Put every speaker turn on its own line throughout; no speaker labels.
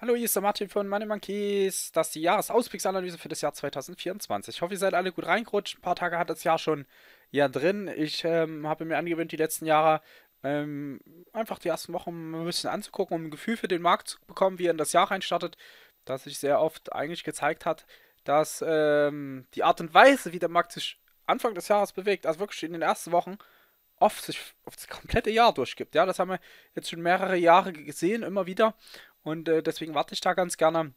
Hallo, hier ist der Martin von Money Monkeys. Das ist die Jahresausblicksanalyse für das Jahr 2024. Ich hoffe, ihr seid alle gut reingerutscht. Ein paar Tage hat das Jahr schon ja drin. Ich ähm, habe mir angewöhnt, die letzten Jahre ähm, einfach die ersten Wochen ein bisschen anzugucken, um ein Gefühl für den Markt zu bekommen, wie er in das Jahr reinstartet, dass sich sehr oft eigentlich gezeigt hat, dass ähm, die Art und Weise, wie der Markt sich Anfang des Jahres bewegt, also wirklich in den ersten Wochen, oft sich auf das komplette Jahr durchgibt. Ja, das haben wir jetzt schon mehrere Jahre gesehen, immer wieder. Und äh, deswegen warte ich da ganz gerne,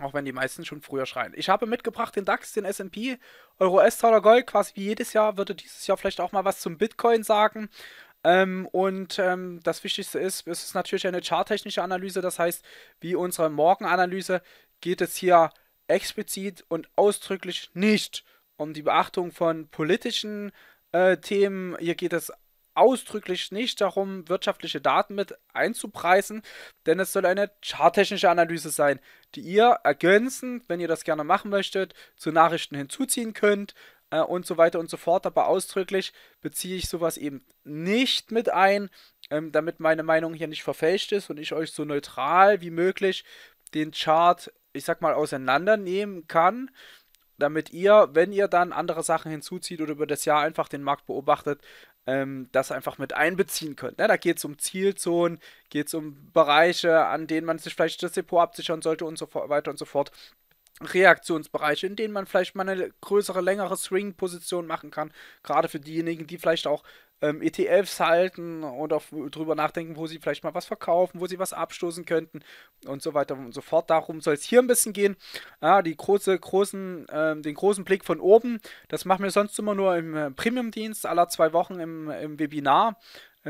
auch wenn die meisten schon früher schreien. Ich habe mitgebracht den DAX, den SP, Euro S, Dollar Gold, quasi wie jedes Jahr, würde dieses Jahr vielleicht auch mal was zum Bitcoin sagen. Ähm, und ähm, das Wichtigste ist, es ist natürlich eine charttechnische Analyse, das heißt, wie unsere Morgenanalyse geht es hier explizit und ausdrücklich nicht um die Beachtung von politischen äh, Themen. Hier geht es ausdrücklich nicht darum, wirtschaftliche Daten mit einzupreisen, denn es soll eine charttechnische Analyse sein, die ihr ergänzend, wenn ihr das gerne machen möchtet, zu Nachrichten hinzuziehen könnt äh, und so weiter und so fort. Aber ausdrücklich beziehe ich sowas eben nicht mit ein, ähm, damit meine Meinung hier nicht verfälscht ist und ich euch so neutral wie möglich den Chart, ich sag mal, auseinandernehmen kann damit ihr, wenn ihr dann andere Sachen hinzuzieht oder über das Jahr einfach den Markt beobachtet, ähm, das einfach mit einbeziehen könnt. Ne? Da geht es um Zielzonen, geht es um Bereiche, an denen man sich vielleicht das Depot absichern sollte und so weiter und so fort. Reaktionsbereiche, in denen man vielleicht mal eine größere, längere Swing-Position machen kann. Gerade für diejenigen, die vielleicht auch ähm, ETFs halten und auch drüber nachdenken, wo sie vielleicht mal was verkaufen, wo sie was abstoßen könnten und so weiter und so fort. Darum soll es hier ein bisschen gehen. Ja, die große, großen, ähm, den großen Blick von oben, das machen wir sonst immer nur im äh, Premium-Dienst, aller zwei Wochen im, im Webinar.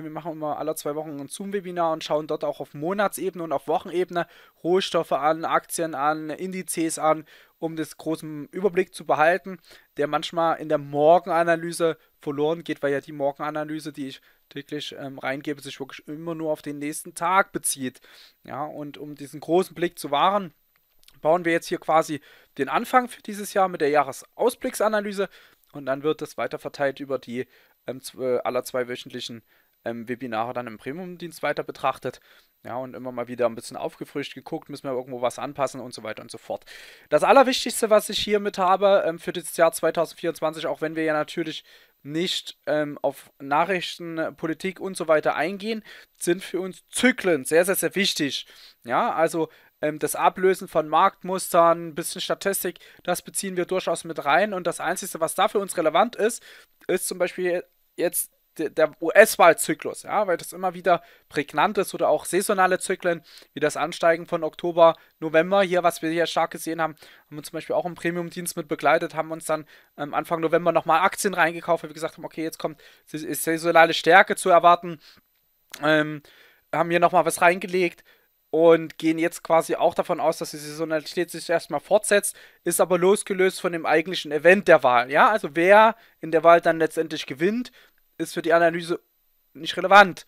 Wir machen immer alle zwei Wochen ein Zoom-Webinar und schauen dort auch auf Monatsebene und auf Wochenebene Rohstoffe an, Aktien an, Indizes an, um das großen Überblick zu behalten, der manchmal in der Morgenanalyse verloren geht, weil ja die Morgenanalyse, die ich täglich ähm, reingebe, sich wirklich immer nur auf den nächsten Tag bezieht. Ja, und um diesen großen Blick zu wahren, bauen wir jetzt hier quasi den Anfang für dieses Jahr mit der Jahresausblicksanalyse und dann wird das weiter verteilt über die ähm, aller zweiwöchentlichen ähm, Webinare dann im Premium-Dienst weiter betrachtet. Ja, und immer mal wieder ein bisschen aufgefrischt geguckt, müssen wir irgendwo was anpassen und so weiter und so fort. Das Allerwichtigste, was ich hier mit habe ähm, für das Jahr 2024, auch wenn wir ja natürlich nicht ähm, auf Nachrichten, äh, Politik und so weiter eingehen, sind für uns Zyklen sehr, sehr, sehr wichtig. Ja, also ähm, das Ablösen von Marktmustern, ein bisschen Statistik, das beziehen wir durchaus mit rein. Und das Einzige, was da für uns relevant ist, ist zum Beispiel jetzt der US-Wahlzyklus, ja, weil das immer wieder prägnant ist oder auch saisonale Zyklen, wie das Ansteigen von Oktober, November hier, was wir hier stark gesehen haben, haben wir zum Beispiel auch im Premium-Dienst mit begleitet, haben uns dann ähm, Anfang November nochmal Aktien reingekauft, weil wir gesagt haben, okay, jetzt kommt ist saisonale Stärke zu erwarten, ähm, haben hier nochmal was reingelegt und gehen jetzt quasi auch davon aus, dass die Saisonalität sich erstmal fortsetzt, ist aber losgelöst von dem eigentlichen Event der Wahl. Ja, also wer in der Wahl dann letztendlich gewinnt, ist für die Analyse nicht relevant.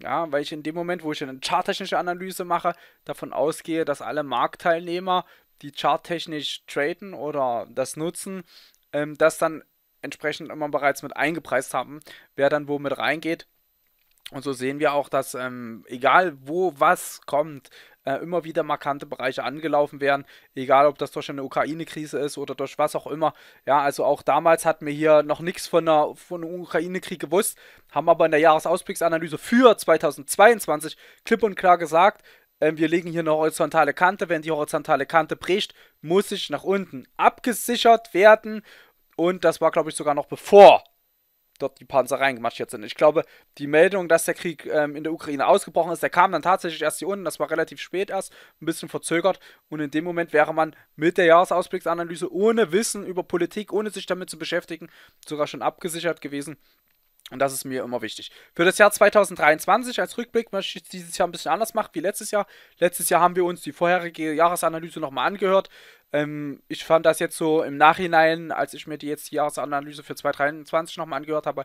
Ja, weil ich in dem Moment, wo ich eine charttechnische Analyse mache, davon ausgehe, dass alle Marktteilnehmer, die charttechnisch traden oder das nutzen, ähm, das dann entsprechend immer bereits mit eingepreist haben, wer dann wo mit reingeht. Und so sehen wir auch, dass ähm, egal wo was kommt, äh, immer wieder markante Bereiche angelaufen werden, egal ob das durch eine Ukraine-Krise ist oder durch was auch immer. Ja, also auch damals hatten wir hier noch nichts von der von Ukraine-Krieg gewusst, haben aber in der Jahresausblicksanalyse für 2022 klipp und klar gesagt, ähm, wir legen hier eine horizontale Kante. Wenn die horizontale Kante bricht, muss ich nach unten abgesichert werden. Und das war, glaube ich, sogar noch bevor dort die Panzer reingemarschiert sind. Ich glaube, die Meldung, dass der Krieg ähm, in der Ukraine ausgebrochen ist, der kam dann tatsächlich erst hier unten. Das war relativ spät erst, ein bisschen verzögert. Und in dem Moment wäre man mit der Jahresausblicksanalyse ohne Wissen über Politik, ohne sich damit zu beschäftigen, sogar schon abgesichert gewesen. Und das ist mir immer wichtig. Für das Jahr 2023 als Rückblick möchte ich dieses Jahr ein bisschen anders machen wie letztes Jahr. Letztes Jahr haben wir uns die vorherige Jahresanalyse nochmal angehört, ähm, ich fand das jetzt so im Nachhinein, als ich mir die jetzt die Jahresanalyse für 2023 nochmal angehört habe,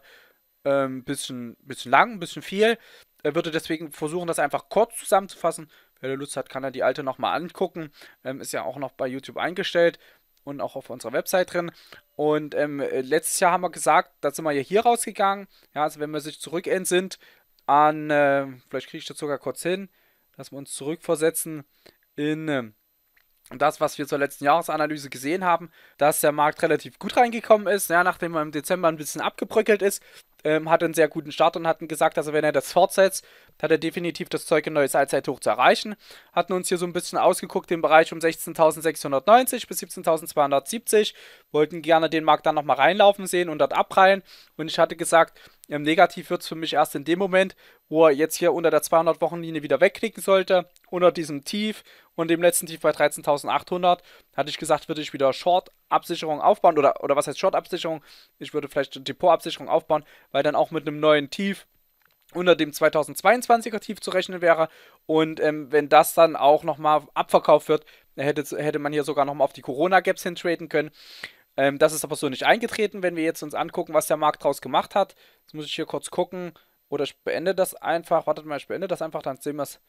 ein ähm, bisschen, bisschen lang, ein bisschen viel. Er würde deswegen versuchen, das einfach kurz zusammenzufassen. Wer Lust hat, kann er die alte nochmal angucken. Ähm, ist ja auch noch bei YouTube eingestellt und auch auf unserer Website drin. Und ähm, letztes Jahr haben wir gesagt, da sind wir ja hier rausgegangen. Ja, also wenn wir sich zurück sind an, äh, vielleicht kriege ich das sogar kurz hin, dass wir uns zurückversetzen in ähm, das, was wir zur letzten Jahresanalyse gesehen haben, dass der Markt relativ gut reingekommen ist, ja, nachdem er im Dezember ein bisschen abgebröckelt ist, ähm, hat einen sehr guten Start und hatten gesagt, also wenn er das fortsetzt, hat er definitiv das Zeug, ein neues Allzeithoch zu erreichen. Hatten uns hier so ein bisschen ausgeguckt den Bereich um 16.690 bis 17.270, wollten gerne den Markt dann nochmal reinlaufen sehen und dort abprallen. Und ich hatte gesagt, ähm, negativ wird es für mich erst in dem Moment, wo er jetzt hier unter der 200-Wochen-Linie wieder wegknicken sollte, unter diesem Tief und dem letzten Tief bei 13.800. Hatte ich gesagt, würde ich wieder Short-Absicherung aufbauen oder, oder was heißt Short-Absicherung? Ich würde vielleicht Depot-Absicherung aufbauen, weil dann auch mit einem neuen Tief unter dem 2022er Tief zu rechnen wäre. Und ähm, wenn das dann auch nochmal abverkauft wird, hätte, hätte man hier sogar nochmal auf die Corona-Gaps hintraden können. Ähm, das ist aber so nicht eingetreten, wenn wir jetzt uns angucken, was der Markt daraus gemacht hat. Jetzt muss ich hier kurz gucken. Oder ich beende das einfach. Wartet mal, ich beende das einfach, dann sehen wir es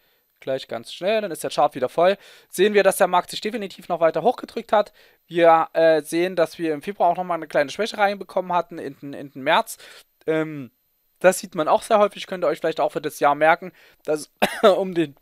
gleich ganz schnell. Dann ist der Chart wieder voll. Sehen wir, dass der Markt sich definitiv noch weiter hochgedrückt hat. Wir äh, sehen, dass wir im Februar auch nochmal eine kleine Schwäche reinbekommen hatten, in den, in den März. Ähm, das sieht man auch sehr häufig. Könnt ihr euch vielleicht auch für das Jahr merken, dass um den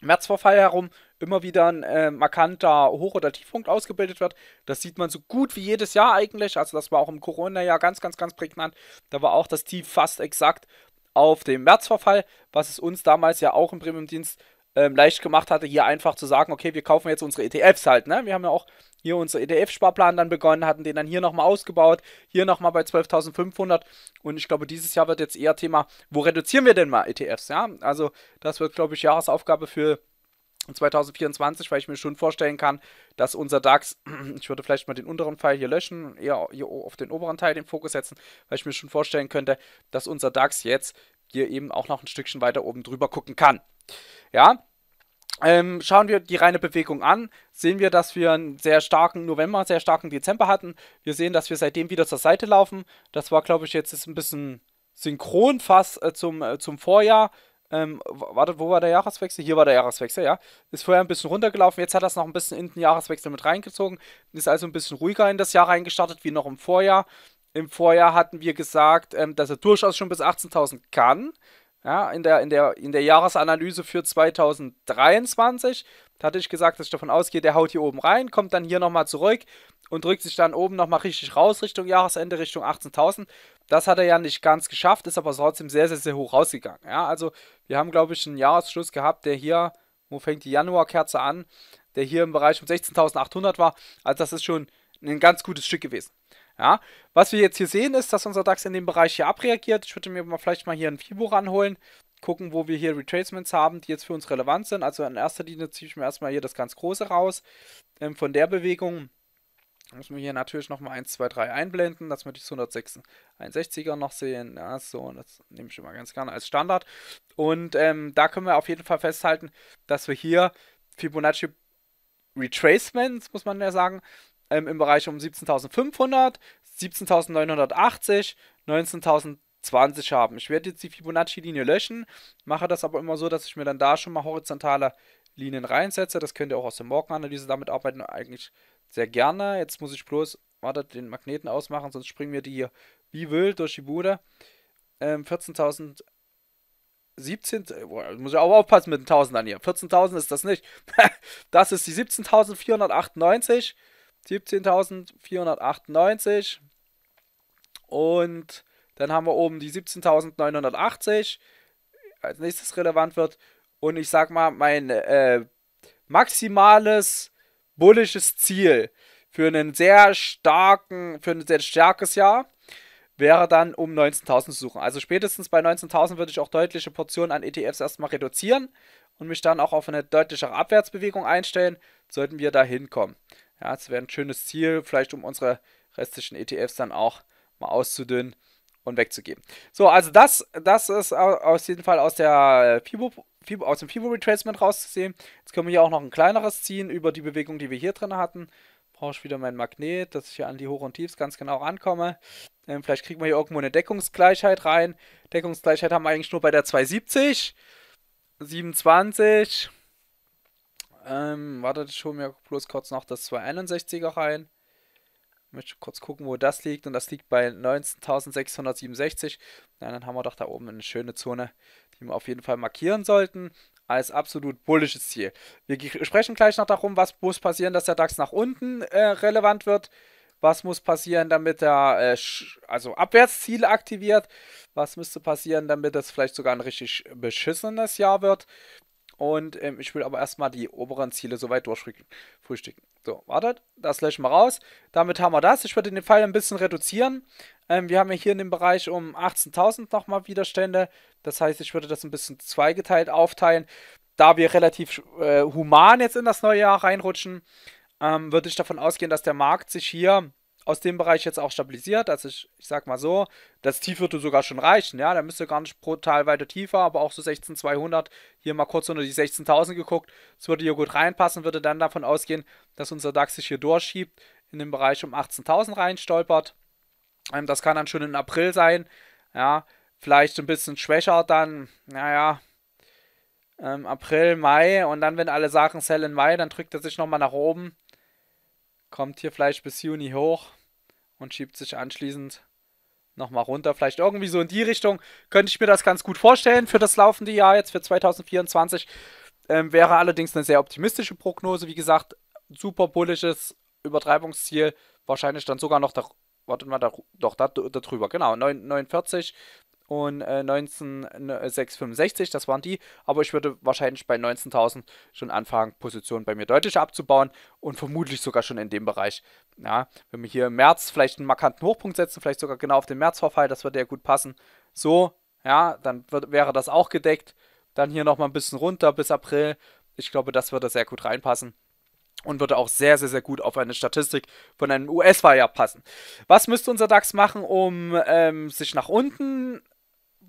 Märzvorfall herum immer wieder ein äh, markanter Hoch- oder Tiefpunkt ausgebildet wird. Das sieht man so gut wie jedes Jahr eigentlich. Also das war auch im Corona-Jahr ganz, ganz, ganz prägnant. Da war auch das Tief fast exakt auf dem Märzverfall, was es uns damals ja auch im Premium-Dienst ähm, leicht gemacht hatte, hier einfach zu sagen, okay, wir kaufen jetzt unsere ETFs halt. Ne? Wir haben ja auch hier unseren ETF-Sparplan dann begonnen, hatten den dann hier nochmal ausgebaut, hier nochmal bei 12.500 und ich glaube, dieses Jahr wird jetzt eher Thema, wo reduzieren wir denn mal ETFs? Ja, also das wird, glaube ich, Jahresaufgabe für 2024, weil ich mir schon vorstellen kann, dass unser DAX, ich würde vielleicht mal den unteren Pfeil hier löschen, eher hier auf den oberen Teil den Fokus setzen, weil ich mir schon vorstellen könnte, dass unser DAX jetzt hier eben auch noch ein Stückchen weiter oben drüber gucken kann. Ja, ähm, schauen wir die reine Bewegung an, sehen wir, dass wir einen sehr starken November, sehr starken Dezember hatten. Wir sehen, dass wir seitdem wieder zur Seite laufen. Das war, glaube ich, jetzt ist ein bisschen synchron fast äh, zum, äh, zum Vorjahr. Ähm, wartet, wo war der Jahreswechsel? Hier war der Jahreswechsel, ja. Ist vorher ein bisschen runtergelaufen, jetzt hat das noch ein bisschen in den Jahreswechsel mit reingezogen. Ist also ein bisschen ruhiger in das Jahr reingestartet, wie noch im Vorjahr. Im Vorjahr hatten wir gesagt, ähm, dass er durchaus schon bis 18.000 kann. Ja, in der, in, der, in der Jahresanalyse für 2023 hatte ich gesagt, dass ich davon ausgehe, der haut hier oben rein, kommt dann hier nochmal zurück und drückt sich dann oben nochmal richtig raus Richtung Jahresende, Richtung 18.000. Das hat er ja nicht ganz geschafft, ist aber trotzdem sehr, sehr, sehr hoch rausgegangen. Ja, also wir haben, glaube ich, einen Jahresschluss gehabt, der hier, wo fängt die Januarkerze an, der hier im Bereich um 16.800 war. Also das ist schon ein ganz gutes Stück gewesen. Ja, was wir jetzt hier sehen ist, dass unser DAX in dem Bereich hier abreagiert. Ich würde mir mal vielleicht mal hier ein Fibo ranholen, gucken, wo wir hier Retracements haben, die jetzt für uns relevant sind. Also in erster Linie ziehe ich mir erstmal hier das ganz Große raus ähm, von der Bewegung. Muss man hier natürlich nochmal 1, 2, 3 einblenden, dass wir die 161er noch sehen. Ja, so, das nehme ich immer ganz gerne als Standard. Und ähm, da können wir auf jeden Fall festhalten, dass wir hier Fibonacci Retracements, muss man ja sagen, ähm, im Bereich um 17.500, 17.980, 19.020 haben. Ich werde jetzt die Fibonacci-Linie löschen, mache das aber immer so, dass ich mir dann da schon mal horizontale Linien reinsetze. Das könnt ihr auch aus der Morgenanalyse damit arbeiten. Eigentlich sehr gerne. Jetzt muss ich bloß, warte, den Magneten ausmachen, sonst springen wir die hier wie wild durch die Bude. Ähm, 14.000. 17, äh, boah, muss ich auch aufpassen mit den 1000 Tausendern hier. 14.000 ist das nicht. das ist die 17.498. 17.498. Und dann haben wir oben die 17.980. Als nächstes relevant wird. Und ich sag mal, mein äh, maximales bullisches Ziel für einen sehr starken, für ein sehr starkes Jahr wäre dann um 19.000 zu suchen. Also spätestens bei 19.000 würde ich auch deutliche Portionen an ETFs erstmal reduzieren und mich dann auch auf eine deutlichere Abwärtsbewegung einstellen, sollten wir da hinkommen. Ja, es wäre ein schönes Ziel, vielleicht um unsere restlichen ETFs dann auch mal auszudünnen und wegzugeben. So, also das, das ist aus jeden Fall aus der äh, Fibo, Fibo, aus dem Fibo Retracement rauszusehen. Jetzt können wir hier auch noch ein kleineres ziehen über die Bewegung, die wir hier drin hatten. Brauche ich wieder mein Magnet, dass ich hier an die Hoch- und Tiefs ganz genau rankomme. Ähm, vielleicht kriegen wir hier irgendwo eine Deckungsgleichheit rein. Deckungsgleichheit haben wir eigentlich nur bei der 270. 27. Ähm, warte, ich hole mir bloß kurz noch das 261er rein. Ich möchte kurz gucken, wo das liegt. Und das liegt bei 19.667. dann haben wir doch da oben eine schöne Zone, die wir auf jeden Fall markieren sollten. Als absolut bullisches Ziel. Wir sprechen gleich noch darum, was muss passieren, dass der DAX nach unten äh, relevant wird. Was muss passieren, damit er äh, also Abwärtsziele aktiviert? Was müsste passieren, damit das vielleicht sogar ein richtig beschissenes Jahr wird? Und ähm, ich will aber erstmal die oberen Ziele soweit durchfrühstücken. So, wartet, das löschen wir raus. Damit haben wir das. Ich würde den Pfeil ein bisschen reduzieren. Ähm, wir haben ja hier in dem Bereich um 18.000 nochmal Widerstände. Das heißt, ich würde das ein bisschen zweigeteilt aufteilen. Da wir relativ äh, human jetzt in das neue Jahr reinrutschen, ähm, würde ich davon ausgehen, dass der Markt sich hier aus dem Bereich jetzt auch stabilisiert. Also ich, ich sag mal so, das Tief würde sogar schon reichen. Ja, da müsste gar nicht brutal weiter tiefer, aber auch so 16.200, hier mal kurz unter die 16.000 geguckt. Es würde hier gut reinpassen, würde dann davon ausgehen, dass unser DAX sich hier durchschiebt, in den Bereich um 18.000 reinstolpert. Ähm, das kann dann schon im April sein. Ja, vielleicht ein bisschen schwächer dann, naja, ähm, April, Mai und dann, wenn alle sagen Sell in Mai, dann drückt er sich nochmal nach oben. Kommt hier vielleicht bis Juni hoch und schiebt sich anschließend nochmal runter. Vielleicht irgendwie so in die Richtung könnte ich mir das ganz gut vorstellen für das laufende Jahr jetzt für 2024. Ähm, wäre allerdings eine sehr optimistische Prognose. Wie gesagt, super bullisches Übertreibungsziel. Wahrscheinlich dann sogar noch da, warte mal, da, doch da, da drüber. Genau, 9, 49 und äh, 19665, ne, äh, das waren die. Aber ich würde wahrscheinlich bei 19.000 schon anfangen, Positionen bei mir deutlich abzubauen und vermutlich sogar schon in dem Bereich. Ja, wenn wir hier im März vielleicht einen markanten Hochpunkt setzen, vielleicht sogar genau auf den Märzverfall, das würde ja gut passen. So, ja, dann wird, wäre das auch gedeckt. Dann hier nochmal ein bisschen runter bis April. Ich glaube, das würde sehr gut reinpassen und würde auch sehr, sehr, sehr gut auf eine Statistik von einem US-Wahljahr passen. Was müsste unser DAX machen, um ähm, sich nach unten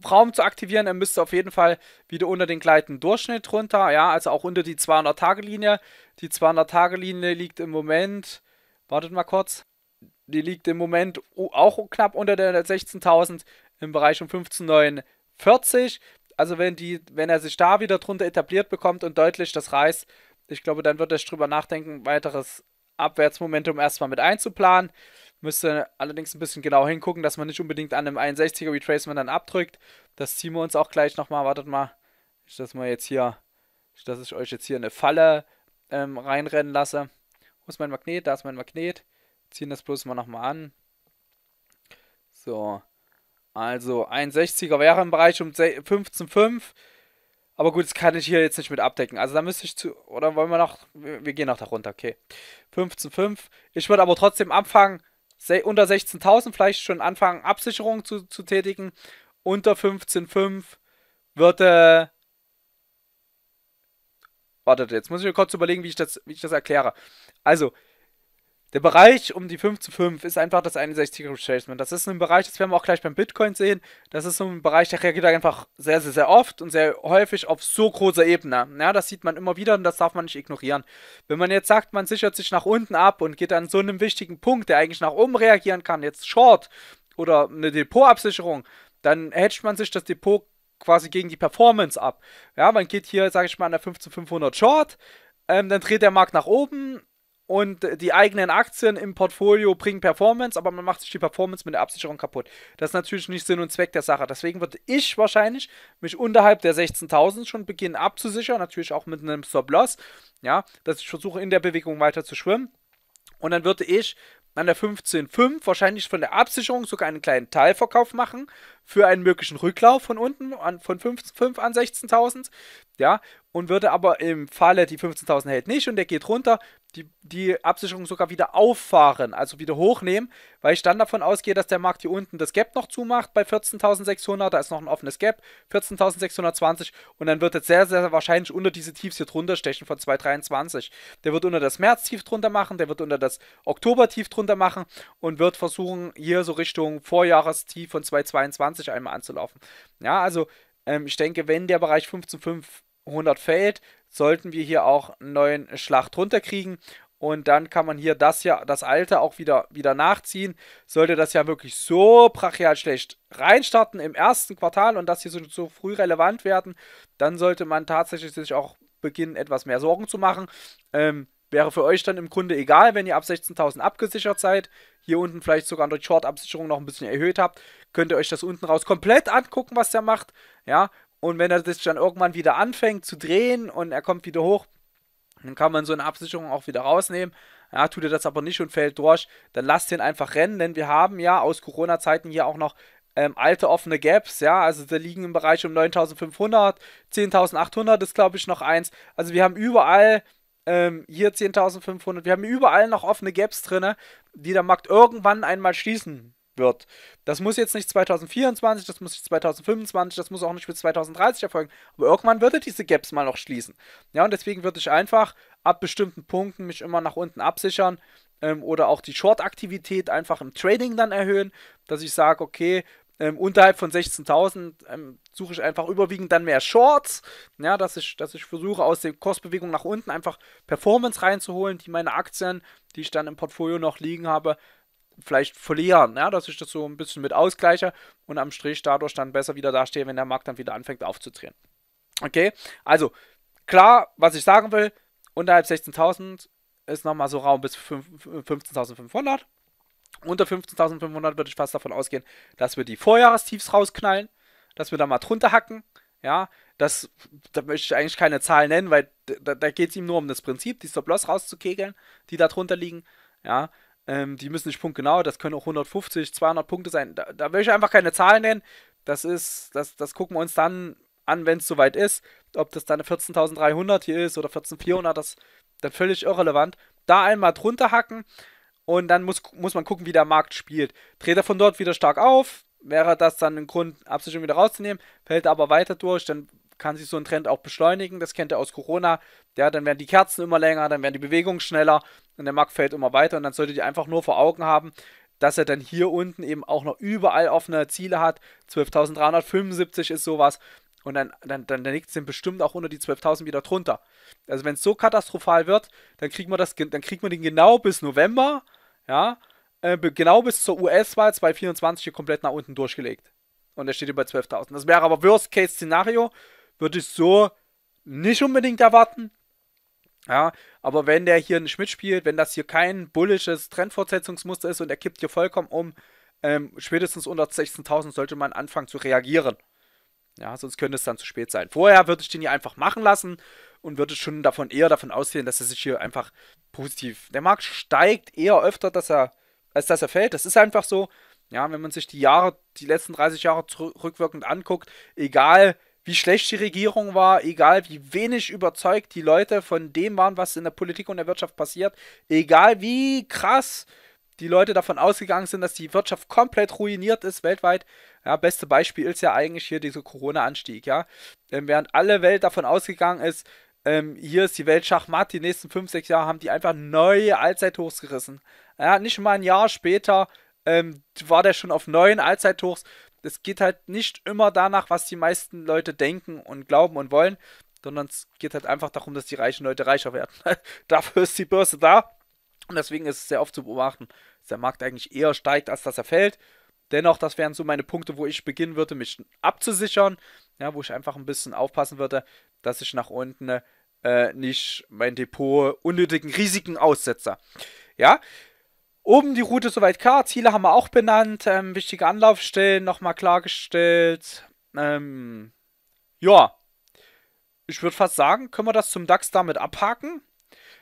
Raum zu aktivieren, er müsste auf jeden Fall wieder unter den gleiten Durchschnitt runter, ja, also auch unter die 200-Tage-Linie. Die 200-Tage-Linie liegt im Moment, wartet mal kurz, die liegt im Moment auch knapp unter der 16.000 im Bereich um 15,49. Also wenn, die, wenn er sich da wieder drunter etabliert bekommt und deutlich das reißt, ich glaube, dann wird er drüber nachdenken, weiteres Abwärtsmomentum erstmal mit einzuplanen. Müsste allerdings ein bisschen genau hingucken, dass man nicht unbedingt an einem 61er Retracement dann abdrückt. Das ziehen wir uns auch gleich nochmal. Wartet mal, dass wir jetzt hier, dass ich euch jetzt hier eine Falle ähm, reinrennen lasse. Wo ist mein Magnet? Da ist mein Magnet. Ziehen das bloß mal nochmal an. So. Also 61er wäre im Bereich um 15,5. Aber gut, das kann ich hier jetzt nicht mit abdecken. Also da müsste ich zu. Oder wollen wir noch. Wir gehen noch da runter, okay. 15,5. Ich würde aber trotzdem anfangen, unter 16.000 vielleicht schon anfangen, Absicherungen zu, zu tätigen. Unter 15.5 würde. Äh, wartet, jetzt muss ich mir kurz überlegen, wie ich das, wie ich das erkläre. Also, der Bereich um die 5 zu 5 ist einfach das 61er Retracement. Das ist ein Bereich, das werden wir auch gleich beim Bitcoin sehen. Das ist so ein Bereich, der reagiert einfach sehr, sehr, sehr oft und sehr häufig auf so großer Ebene. Ja, das sieht man immer wieder und das darf man nicht ignorieren. Wenn man jetzt sagt, man sichert sich nach unten ab und geht an so einem wichtigen Punkt, der eigentlich nach oben reagieren kann, jetzt Short oder eine Depotabsicherung, dann hedgt man sich das Depot quasi gegen die Performance ab. Ja, man geht hier, sage ich mal, an der 5 zu 500 Short, ähm, dann dreht der Markt nach oben und die eigenen Aktien im Portfolio bringen Performance, aber man macht sich die Performance mit der Absicherung kaputt. Das ist natürlich nicht Sinn und Zweck der Sache. Deswegen würde ich wahrscheinlich mich unterhalb der 16.000 schon beginnen abzusichern, natürlich auch mit einem Stop-Loss, ja, dass ich versuche in der Bewegung weiter zu schwimmen. Und dann würde ich an der 15.5 wahrscheinlich von der Absicherung sogar einen kleinen Teilverkauf machen für einen möglichen Rücklauf von unten an, von 15.5 an 16.000. Ja, und würde aber im Falle die 15.000 hält nicht und der geht runter, die, die Absicherung sogar wieder auffahren, also wieder hochnehmen, weil ich dann davon ausgehe, dass der Markt hier unten das Gap noch zumacht bei 14.600, da ist noch ein offenes Gap, 14.620 und dann wird er sehr, sehr wahrscheinlich unter diese Tiefs hier drunter stechen von 2,23. Der wird unter das März-Tief drunter machen, der wird unter das Oktober-Tief drunter machen und wird versuchen, hier so Richtung Vorjahrestief von 2,22 einmal anzulaufen. Ja, also ähm, ich denke, wenn der Bereich 15,5 100 Feld, sollten wir hier auch einen neuen Schlacht runterkriegen. Und dann kann man hier das ja, das alte auch wieder, wieder nachziehen. Sollte das ja wirklich so brachial schlecht reinstarten im ersten Quartal und das hier so, so früh relevant werden, dann sollte man tatsächlich sich auch beginnen, etwas mehr Sorgen zu machen. Ähm, wäre für euch dann im Grunde egal, wenn ihr ab 16.000 abgesichert seid. Hier unten vielleicht sogar durch Short-Absicherung noch ein bisschen erhöht habt. Könnt ihr euch das unten raus komplett angucken, was der macht. Ja, und wenn er das dann irgendwann wieder anfängt zu drehen und er kommt wieder hoch, dann kann man so eine Absicherung auch wieder rausnehmen. Ja, tut er das aber nicht und fällt durch, dann lasst ihn einfach rennen, denn wir haben ja aus Corona-Zeiten hier auch noch ähm, alte offene Gaps, ja, also da liegen im Bereich um 9500, 10.800 ist glaube ich noch eins, also wir haben überall ähm, hier 10.500, wir haben überall noch offene Gaps drin, die der Markt irgendwann einmal schließen wird. Das muss jetzt nicht 2024, das muss nicht 2025, das muss auch nicht bis 2030 erfolgen, aber irgendwann wird er diese Gaps mal noch schließen. Ja, und deswegen würde ich einfach ab bestimmten Punkten mich immer nach unten absichern ähm, oder auch die Short-Aktivität einfach im Trading dann erhöhen, dass ich sage, okay, ähm, unterhalb von 16.000 ähm, suche ich einfach überwiegend dann mehr Shorts, ja, dass ich, dass ich versuche aus der Kursbewegung nach unten einfach Performance reinzuholen, die meine Aktien, die ich dann im Portfolio noch liegen habe, vielleicht verlieren. Ja, dass ich das so ein bisschen mit ausgleiche und am Strich dadurch dann besser wieder dastehe, wenn der Markt dann wieder anfängt aufzudrehen. Okay, also klar, was ich sagen will, unterhalb 16.000 ist nochmal so Raum bis 15.500. Unter 15.500 würde ich fast davon ausgehen, dass wir die Vorjahrestiefs rausknallen, dass wir da mal drunter hacken. Ja, das, da möchte ich eigentlich keine Zahl nennen, weil da, da geht es ihm nur um das Prinzip, die Stop-Loss rauszukegeln, die da drunter liegen. Ja, ähm, die müssen nicht punktgenau, das können auch 150, 200 Punkte sein. Da, da will ich einfach keine Zahlen nennen. Das ist, das, das gucken wir uns dann an, wenn es soweit ist. Ob das dann 14.300 hier ist oder 14.400, das ist dann völlig irrelevant. Da einmal drunter hacken und dann muss, muss man gucken, wie der Markt spielt. Dreht er von dort wieder stark auf, wäre das dann ein Grund, Absicherung wieder rauszunehmen, fällt er aber weiter durch, dann kann sich so ein Trend auch beschleunigen. Das kennt ihr aus Corona. Ja, dann werden die Kerzen immer länger, dann werden die Bewegungen schneller und der Markt fällt immer weiter. Und dann solltet ihr einfach nur vor Augen haben, dass er dann hier unten eben auch noch überall offene Ziele hat. 12.375 ist sowas. Und dann, dann, dann, dann liegt es bestimmt auch unter die 12.000 wieder drunter. Also wenn es so katastrophal wird, dann kriegt man das, dann kriegt man den genau bis November, ja, äh, genau bis zur US-Wahl 2024 hier komplett nach unten durchgelegt. Und er steht über 12.000. Das wäre aber Worst-Case-Szenario würde ich so nicht unbedingt erwarten. Ja, aber wenn der hier einen Schmidt spielt, wenn das hier kein bullisches Trendfortsetzungsmuster ist und er kippt hier vollkommen um, ähm, spätestens unter 16.000 sollte man anfangen zu reagieren. Ja, sonst könnte es dann zu spät sein. Vorher würde ich den hier einfach machen lassen und würde schon davon eher davon ausgehen, dass er sich hier einfach positiv. Der Markt steigt eher öfter, dass er, als dass er fällt. Das ist einfach so. Ja, wenn man sich die Jahre, die letzten 30 Jahre rückwirkend anguckt, egal wie schlecht die Regierung war, egal wie wenig überzeugt die Leute von dem waren, was in der Politik und der Wirtschaft passiert, egal wie krass die Leute davon ausgegangen sind, dass die Wirtschaft komplett ruiniert ist weltweit. Ja, beste Beispiel ist ja eigentlich hier dieser Corona-Anstieg, ja. Ähm, während alle Welt davon ausgegangen ist, ähm, hier ist die Welt Schachmatt, die nächsten 5, 6 Jahre haben die einfach neue Allzeithochs gerissen. Ja, nicht mal ein Jahr später ähm, war der schon auf neuen Allzeithochs das geht halt nicht immer danach, was die meisten Leute denken und glauben und wollen, sondern es geht halt einfach darum, dass die reichen Leute reicher werden. Dafür ist die Börse da und deswegen ist es sehr oft zu beobachten, dass der Markt eigentlich eher steigt, als dass er fällt. Dennoch, das wären so meine Punkte, wo ich beginnen würde, mich abzusichern, ja, wo ich einfach ein bisschen aufpassen würde, dass ich nach unten äh, nicht mein Depot unnötigen Risiken aussetze. Ja, Oben die Route soweit klar, Ziele haben wir auch benannt, ähm, wichtige Anlaufstellen nochmal klargestellt. Ähm, ja, ich würde fast sagen, können wir das zum DAX damit abhaken.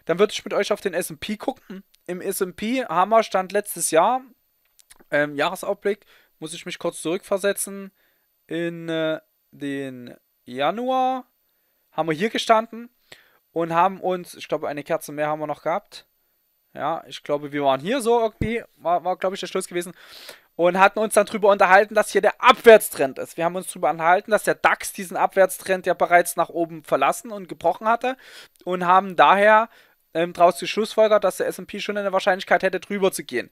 Dann würde ich mit euch auf den S&P gucken. Im S&P haben wir stand letztes Jahr, ähm, Jahresausblick, muss ich mich kurz zurückversetzen, in äh, den Januar haben wir hier gestanden und haben uns, ich glaube eine Kerze mehr haben wir noch gehabt, ja, ich glaube, wir waren hier so irgendwie, war, war glaube ich, der Schluss gewesen. Und hatten uns dann darüber unterhalten, dass hier der Abwärtstrend ist. Wir haben uns darüber unterhalten, dass der DAX diesen Abwärtstrend ja bereits nach oben verlassen und gebrochen hatte. Und haben daher ähm, daraus die Schlussfolgerung, dass der SP schon eine Wahrscheinlichkeit hätte, drüber zu gehen.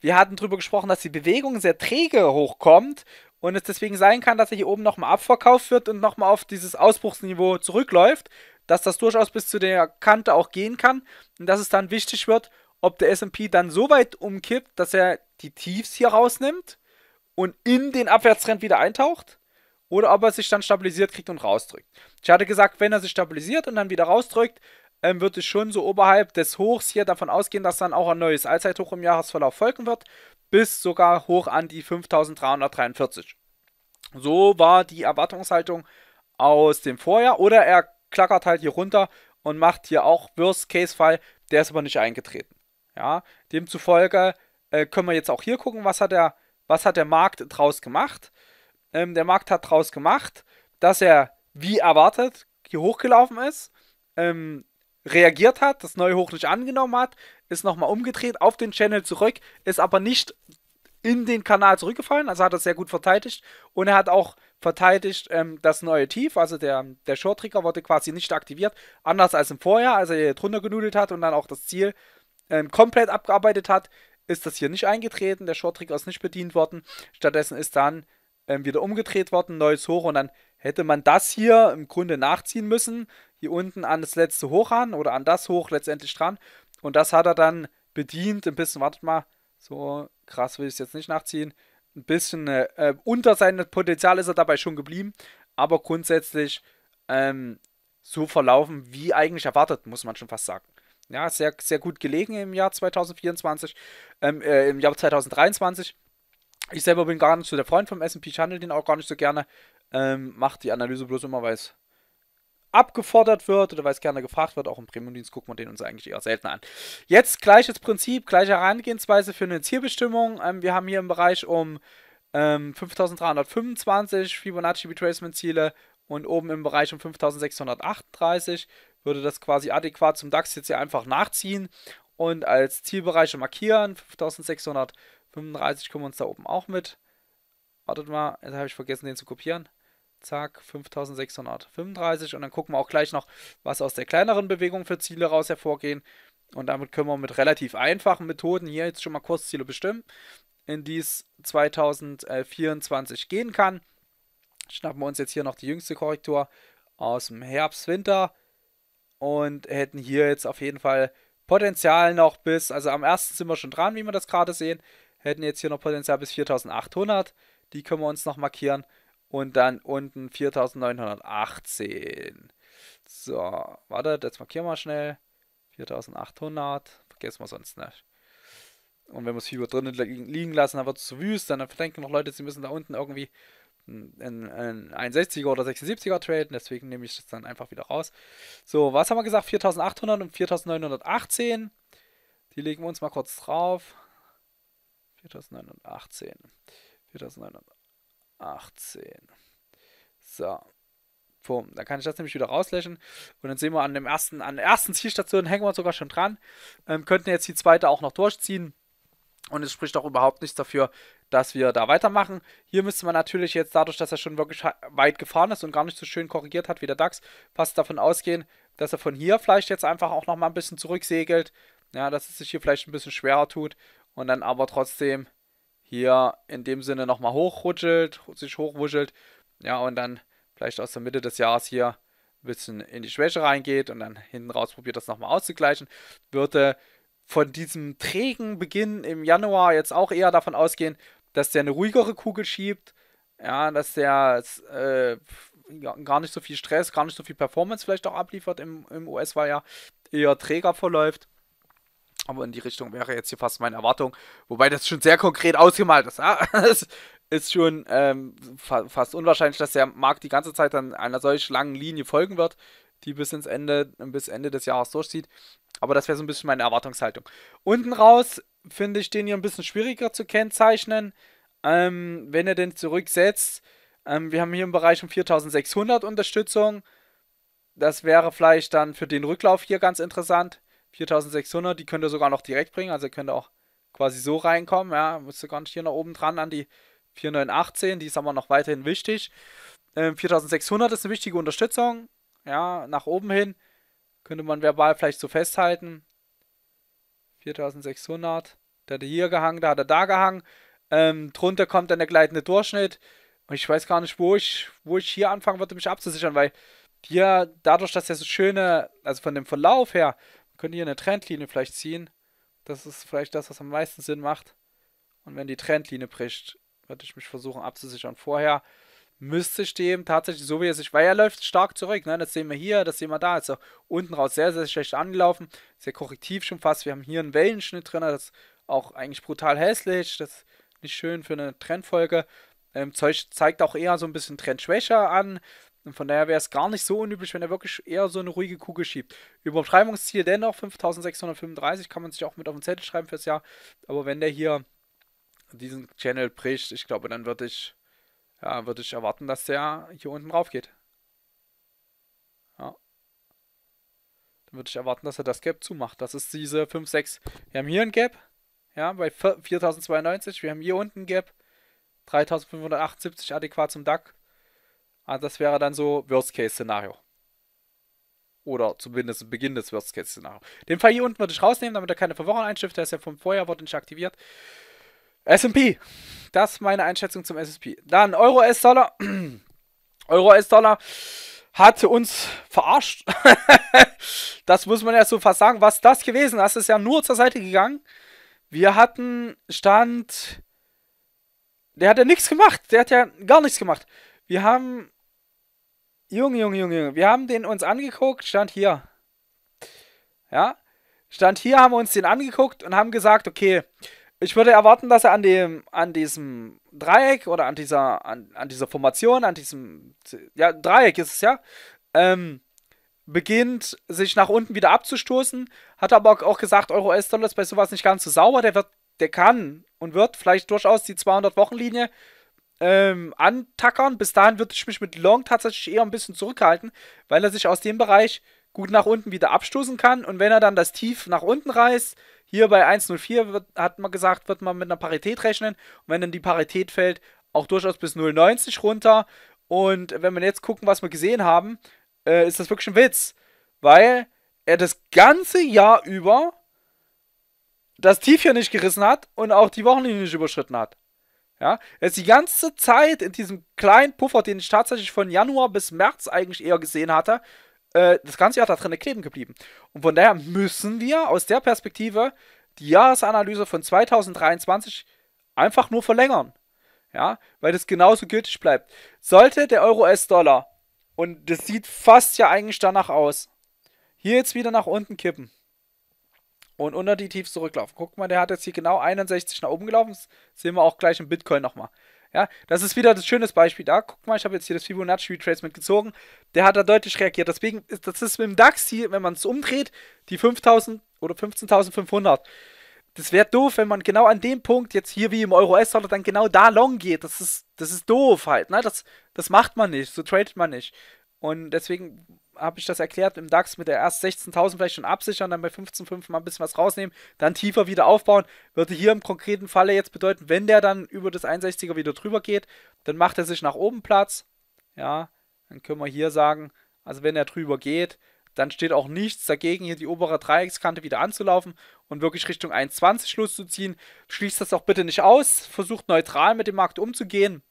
Wir hatten darüber gesprochen, dass die Bewegung sehr träge hochkommt und es deswegen sein kann, dass er hier oben nochmal abverkauft wird und nochmal auf dieses Ausbruchsniveau zurückläuft dass das durchaus bis zu der Kante auch gehen kann und dass es dann wichtig wird, ob der SP dann so weit umkippt, dass er die Tiefs hier rausnimmt und in den Abwärtstrend wieder eintaucht oder ob er sich dann stabilisiert kriegt und rausdrückt. Ich hatte gesagt, wenn er sich stabilisiert und dann wieder rausdrückt, ähm, würde ich schon so oberhalb des Hochs hier davon ausgehen, dass dann auch ein neues Allzeithoch im Jahresverlauf folgen wird, bis sogar hoch an die 5343. So war die Erwartungshaltung aus dem Vorjahr oder er klackert halt hier runter und macht hier auch Worst-Case-Fall. Der ist aber nicht eingetreten. Ja, demzufolge äh, können wir jetzt auch hier gucken, was hat der, was hat der Markt draus gemacht. Ähm, der Markt hat draus gemacht, dass er wie erwartet hier hochgelaufen ist, ähm, reagiert hat, das neue Hoch nicht angenommen hat, ist nochmal umgedreht auf den Channel zurück, ist aber nicht in den Kanal zurückgefallen, also hat er sehr gut verteidigt und er hat auch verteidigt ähm, das neue Tief, also der, der Short-Trigger wurde quasi nicht aktiviert, anders als im Vorjahr, als er hier drunter genudelt hat und dann auch das Ziel ähm, komplett abgearbeitet hat, ist das hier nicht eingetreten, der Short-Trigger ist nicht bedient worden, stattdessen ist dann ähm, wieder umgedreht worden, neues Hoch und dann hätte man das hier im Grunde nachziehen müssen, hier unten an das letzte Hoch ran oder an das Hoch letztendlich dran und das hat er dann bedient, ein bisschen, wartet mal, so krass will ich es jetzt nicht nachziehen, ein bisschen äh, äh, unter seinem Potenzial ist er dabei schon geblieben, aber grundsätzlich ähm, so verlaufen, wie eigentlich erwartet, muss man schon fast sagen. Ja, sehr, sehr gut gelegen im Jahr 2024, ähm, äh, im Jahr 2023. Ich selber bin gar nicht so der Freund vom SP, ich handle den auch gar nicht so gerne. Ähm, macht die Analyse bloß immer, weil es abgefordert wird oder weil es gerne gefragt wird, auch im Premiumdienst gucken wir den uns eigentlich eher selten an. Jetzt gleiches Prinzip, gleiche Herangehensweise für eine Zielbestimmung. Ähm, wir haben hier im Bereich um ähm, 5325 Fibonacci Retracement Ziele und oben im Bereich um 5638 würde das quasi adäquat zum DAX jetzt hier einfach nachziehen und als Zielbereiche markieren. 5635 kommen wir uns da oben auch mit. Wartet mal, jetzt habe ich vergessen, den zu kopieren. Zack, 5635. Und dann gucken wir auch gleich noch, was aus der kleineren Bewegung für Ziele raus hervorgehen. Und damit können wir mit relativ einfachen Methoden hier jetzt schon mal Kursziele bestimmen, in die es 2024 gehen kann. Schnappen wir uns jetzt hier noch die jüngste Korrektur aus dem Herbst, Winter und hätten hier jetzt auf jeden Fall Potenzial noch bis, also am ersten sind wir schon dran, wie wir das gerade sehen, hätten jetzt hier noch Potenzial bis 4800. Die können wir uns noch markieren und dann unten 4918. So, warte, jetzt markieren wir schnell. 4800. Vergessen wir sonst nicht. Und wenn wir es hier drinnen liegen lassen, dann wird es zu wüst. Dann denken noch Leute, sie müssen da unten irgendwie einen 61er oder 76er traden. Deswegen nehme ich das dann einfach wieder raus. So, was haben wir gesagt? 4800 und 4918. Die legen wir uns mal kurz drauf. 4918. 4918. 18. So. Boom. Dann kann ich das nämlich wieder rauslöschen. Und dann sehen wir an, dem ersten, an der ersten Zielstation hängen wir sogar schon dran. Ähm, könnten jetzt die zweite auch noch durchziehen. Und es spricht auch überhaupt nichts dafür, dass wir da weitermachen. Hier müsste man natürlich jetzt, dadurch, dass er schon wirklich weit gefahren ist und gar nicht so schön korrigiert hat wie der DAX, fast davon ausgehen, dass er von hier vielleicht jetzt einfach auch nochmal ein bisschen zurücksegelt. Ja, dass es sich hier vielleicht ein bisschen schwerer tut. Und dann aber trotzdem hier in dem Sinne nochmal hochrutschelt, sich hochwuschelt. Ja, und dann vielleicht aus der Mitte des Jahres hier ein bisschen in die Schwäche reingeht und dann hinten raus probiert, das nochmal auszugleichen. Würde von diesem trägen Beginn im Januar jetzt auch eher davon ausgehen, dass der eine ruhigere Kugel schiebt. Ja, dass der äh, gar nicht so viel Stress, gar nicht so viel Performance vielleicht auch abliefert im, im US-Wahljahr, eher träger verläuft. Aber in die Richtung wäre jetzt hier fast meine Erwartung. Wobei das schon sehr konkret ausgemalt ist. Es ist schon ähm, fast unwahrscheinlich, dass der Markt die ganze Zeit dann einer solch langen Linie folgen wird, die bis ins Ende, bis Ende des Jahres durchzieht. Aber das wäre so ein bisschen meine Erwartungshaltung. Unten raus finde ich den hier ein bisschen schwieriger zu kennzeichnen. Ähm, wenn er den zurücksetzt, ähm, wir haben hier im Bereich um 4600 Unterstützung. Das wäre vielleicht dann für den Rücklauf hier ganz interessant. 4600, die könnt ihr sogar noch direkt bringen, also ihr könnt auch quasi so reinkommen, ja, müsst ihr gar nicht hier nach oben dran an die 4918, die ist aber noch weiterhin wichtig. Ähm, 4600 ist eine wichtige Unterstützung, ja, nach oben hin könnte man verbal vielleicht so festhalten. 4600, der hat hier gehangen, der hat er da gehangen. Ähm, drunter kommt dann der gleitende Durchschnitt und ich weiß gar nicht, wo ich, wo ich hier anfangen würde, mich abzusichern, weil hier dadurch, dass er so schöne, also von dem Verlauf her, können hier eine Trendlinie vielleicht ziehen. Das ist vielleicht das, was am meisten Sinn macht. Und wenn die Trendlinie bricht, werde ich mich versuchen abzusichern. Vorher müsste ich dem tatsächlich, so wie er sich, weil er läuft stark zurück, ne? das sehen wir hier, das sehen wir da, ist also unten raus sehr, sehr schlecht angelaufen, sehr korrektiv schon fast, wir haben hier einen Wellenschnitt drin, das ist auch eigentlich brutal hässlich, das ist nicht schön für eine Trendfolge, ähm, Zeug zeigt auch eher so ein bisschen Trendschwäche an, und von daher wäre es gar nicht so unüblich, wenn er wirklich eher so eine ruhige Kugel schiebt. Übertreibungsziel dennoch 5635, kann man sich auch mit auf den Zettel schreiben fürs Jahr. Aber wenn der hier diesen Channel bricht, ich glaube, dann würde ich, ja, würde ich erwarten, dass der hier unten rauf geht. Ja. Dann würde ich erwarten, dass er das Gap zumacht. Das ist diese 5,6. Wir haben hier ein Gap, ja, bei 4092. Wir haben hier unten ein Gap, 3578 adäquat zum DAC. Also das wäre dann so Worst-Case-Szenario. Oder zumindest Beginn des Worst-Case-Szenarios. Den Fall hier unten würde ich rausnehmen, damit er keine Verworren einschifft. Der ist ja vom Vorjahr, wurde nicht aktiviert. S&P. Das ist meine Einschätzung zum S&P. Dann Euro S-Dollar. Euro S-Dollar hat uns verarscht. das muss man ja so fast sagen. Was das gewesen ist, ist ja nur zur Seite gegangen. Wir hatten Stand... Der hat ja nichts gemacht. Der hat ja gar nichts gemacht. Wir haben. Junge, Junge, Junge, Junge. Wir haben den uns angeguckt, stand hier. Ja? Stand hier, haben wir uns den angeguckt und haben gesagt, okay, ich würde erwarten, dass er an dem, an diesem Dreieck oder an dieser, an, an dieser Formation, an diesem, ja, Dreieck ist es ja, ähm, beginnt, sich nach unten wieder abzustoßen. Hat aber auch gesagt, Euro s dollar ist bei sowas nicht ganz so sauber. Der wird, der kann und wird vielleicht durchaus die 200-Wochen-Linie ähm, antackern. Bis dahin würde ich mich mit Long tatsächlich eher ein bisschen zurückhalten, weil er sich aus dem Bereich gut nach unten wieder abstoßen kann. Und wenn er dann das Tief nach unten reißt, hier bei 1,04 hat man gesagt, wird man mit einer Parität rechnen. Und wenn dann die Parität fällt, auch durchaus bis 0,90 runter. Und wenn wir jetzt gucken, was wir gesehen haben, äh, ist das wirklich ein Witz. Weil er das ganze Jahr über das Tief hier nicht gerissen hat und auch die Wochenlinie nicht überschritten hat. Ja, er ist die ganze Zeit in diesem kleinen Puffer, den ich tatsächlich von Januar bis März eigentlich eher gesehen hatte, äh, das ganze Jahr da drin kleben geblieben. Und von daher müssen wir aus der Perspektive die Jahresanalyse von 2023 einfach nur verlängern. Ja, weil das genauso gültig bleibt. Sollte der euro s dollar und das sieht fast ja eigentlich danach aus, hier jetzt wieder nach unten kippen und unter die Tiefs zurücklaufen. Guck mal, der hat jetzt hier genau 61 nach oben gelaufen. Das sehen wir auch gleich im Bitcoin nochmal. Ja, das ist wieder das schönes Beispiel da. Guck mal, ich habe jetzt hier das Fibonacci Retracement gezogen. Der hat da deutlich reagiert. Deswegen ist das ist mit dem DAX hier, wenn man es umdreht, die 5000 oder 15.500. Das wäre doof, wenn man genau an dem Punkt jetzt hier wie im Euro-S-Dollar dann genau da long geht. Das ist, das ist doof halt. Ne? Das, das macht man nicht. So tradet man nicht. Und deswegen habe ich das erklärt, im DAX mit der erst 16.000 vielleicht schon absichern, dann bei 15.5 mal ein bisschen was rausnehmen, dann tiefer wieder aufbauen. Würde hier im konkreten Falle jetzt bedeuten, wenn der dann über das 61er wieder drüber geht, dann macht er sich nach oben Platz. Ja, dann können wir hier sagen, also wenn er drüber geht, dann steht auch nichts dagegen, hier die obere Dreieckskante wieder anzulaufen und wirklich Richtung 1,20 loszuziehen. Schließt das auch bitte nicht aus, versucht neutral mit dem Markt umzugehen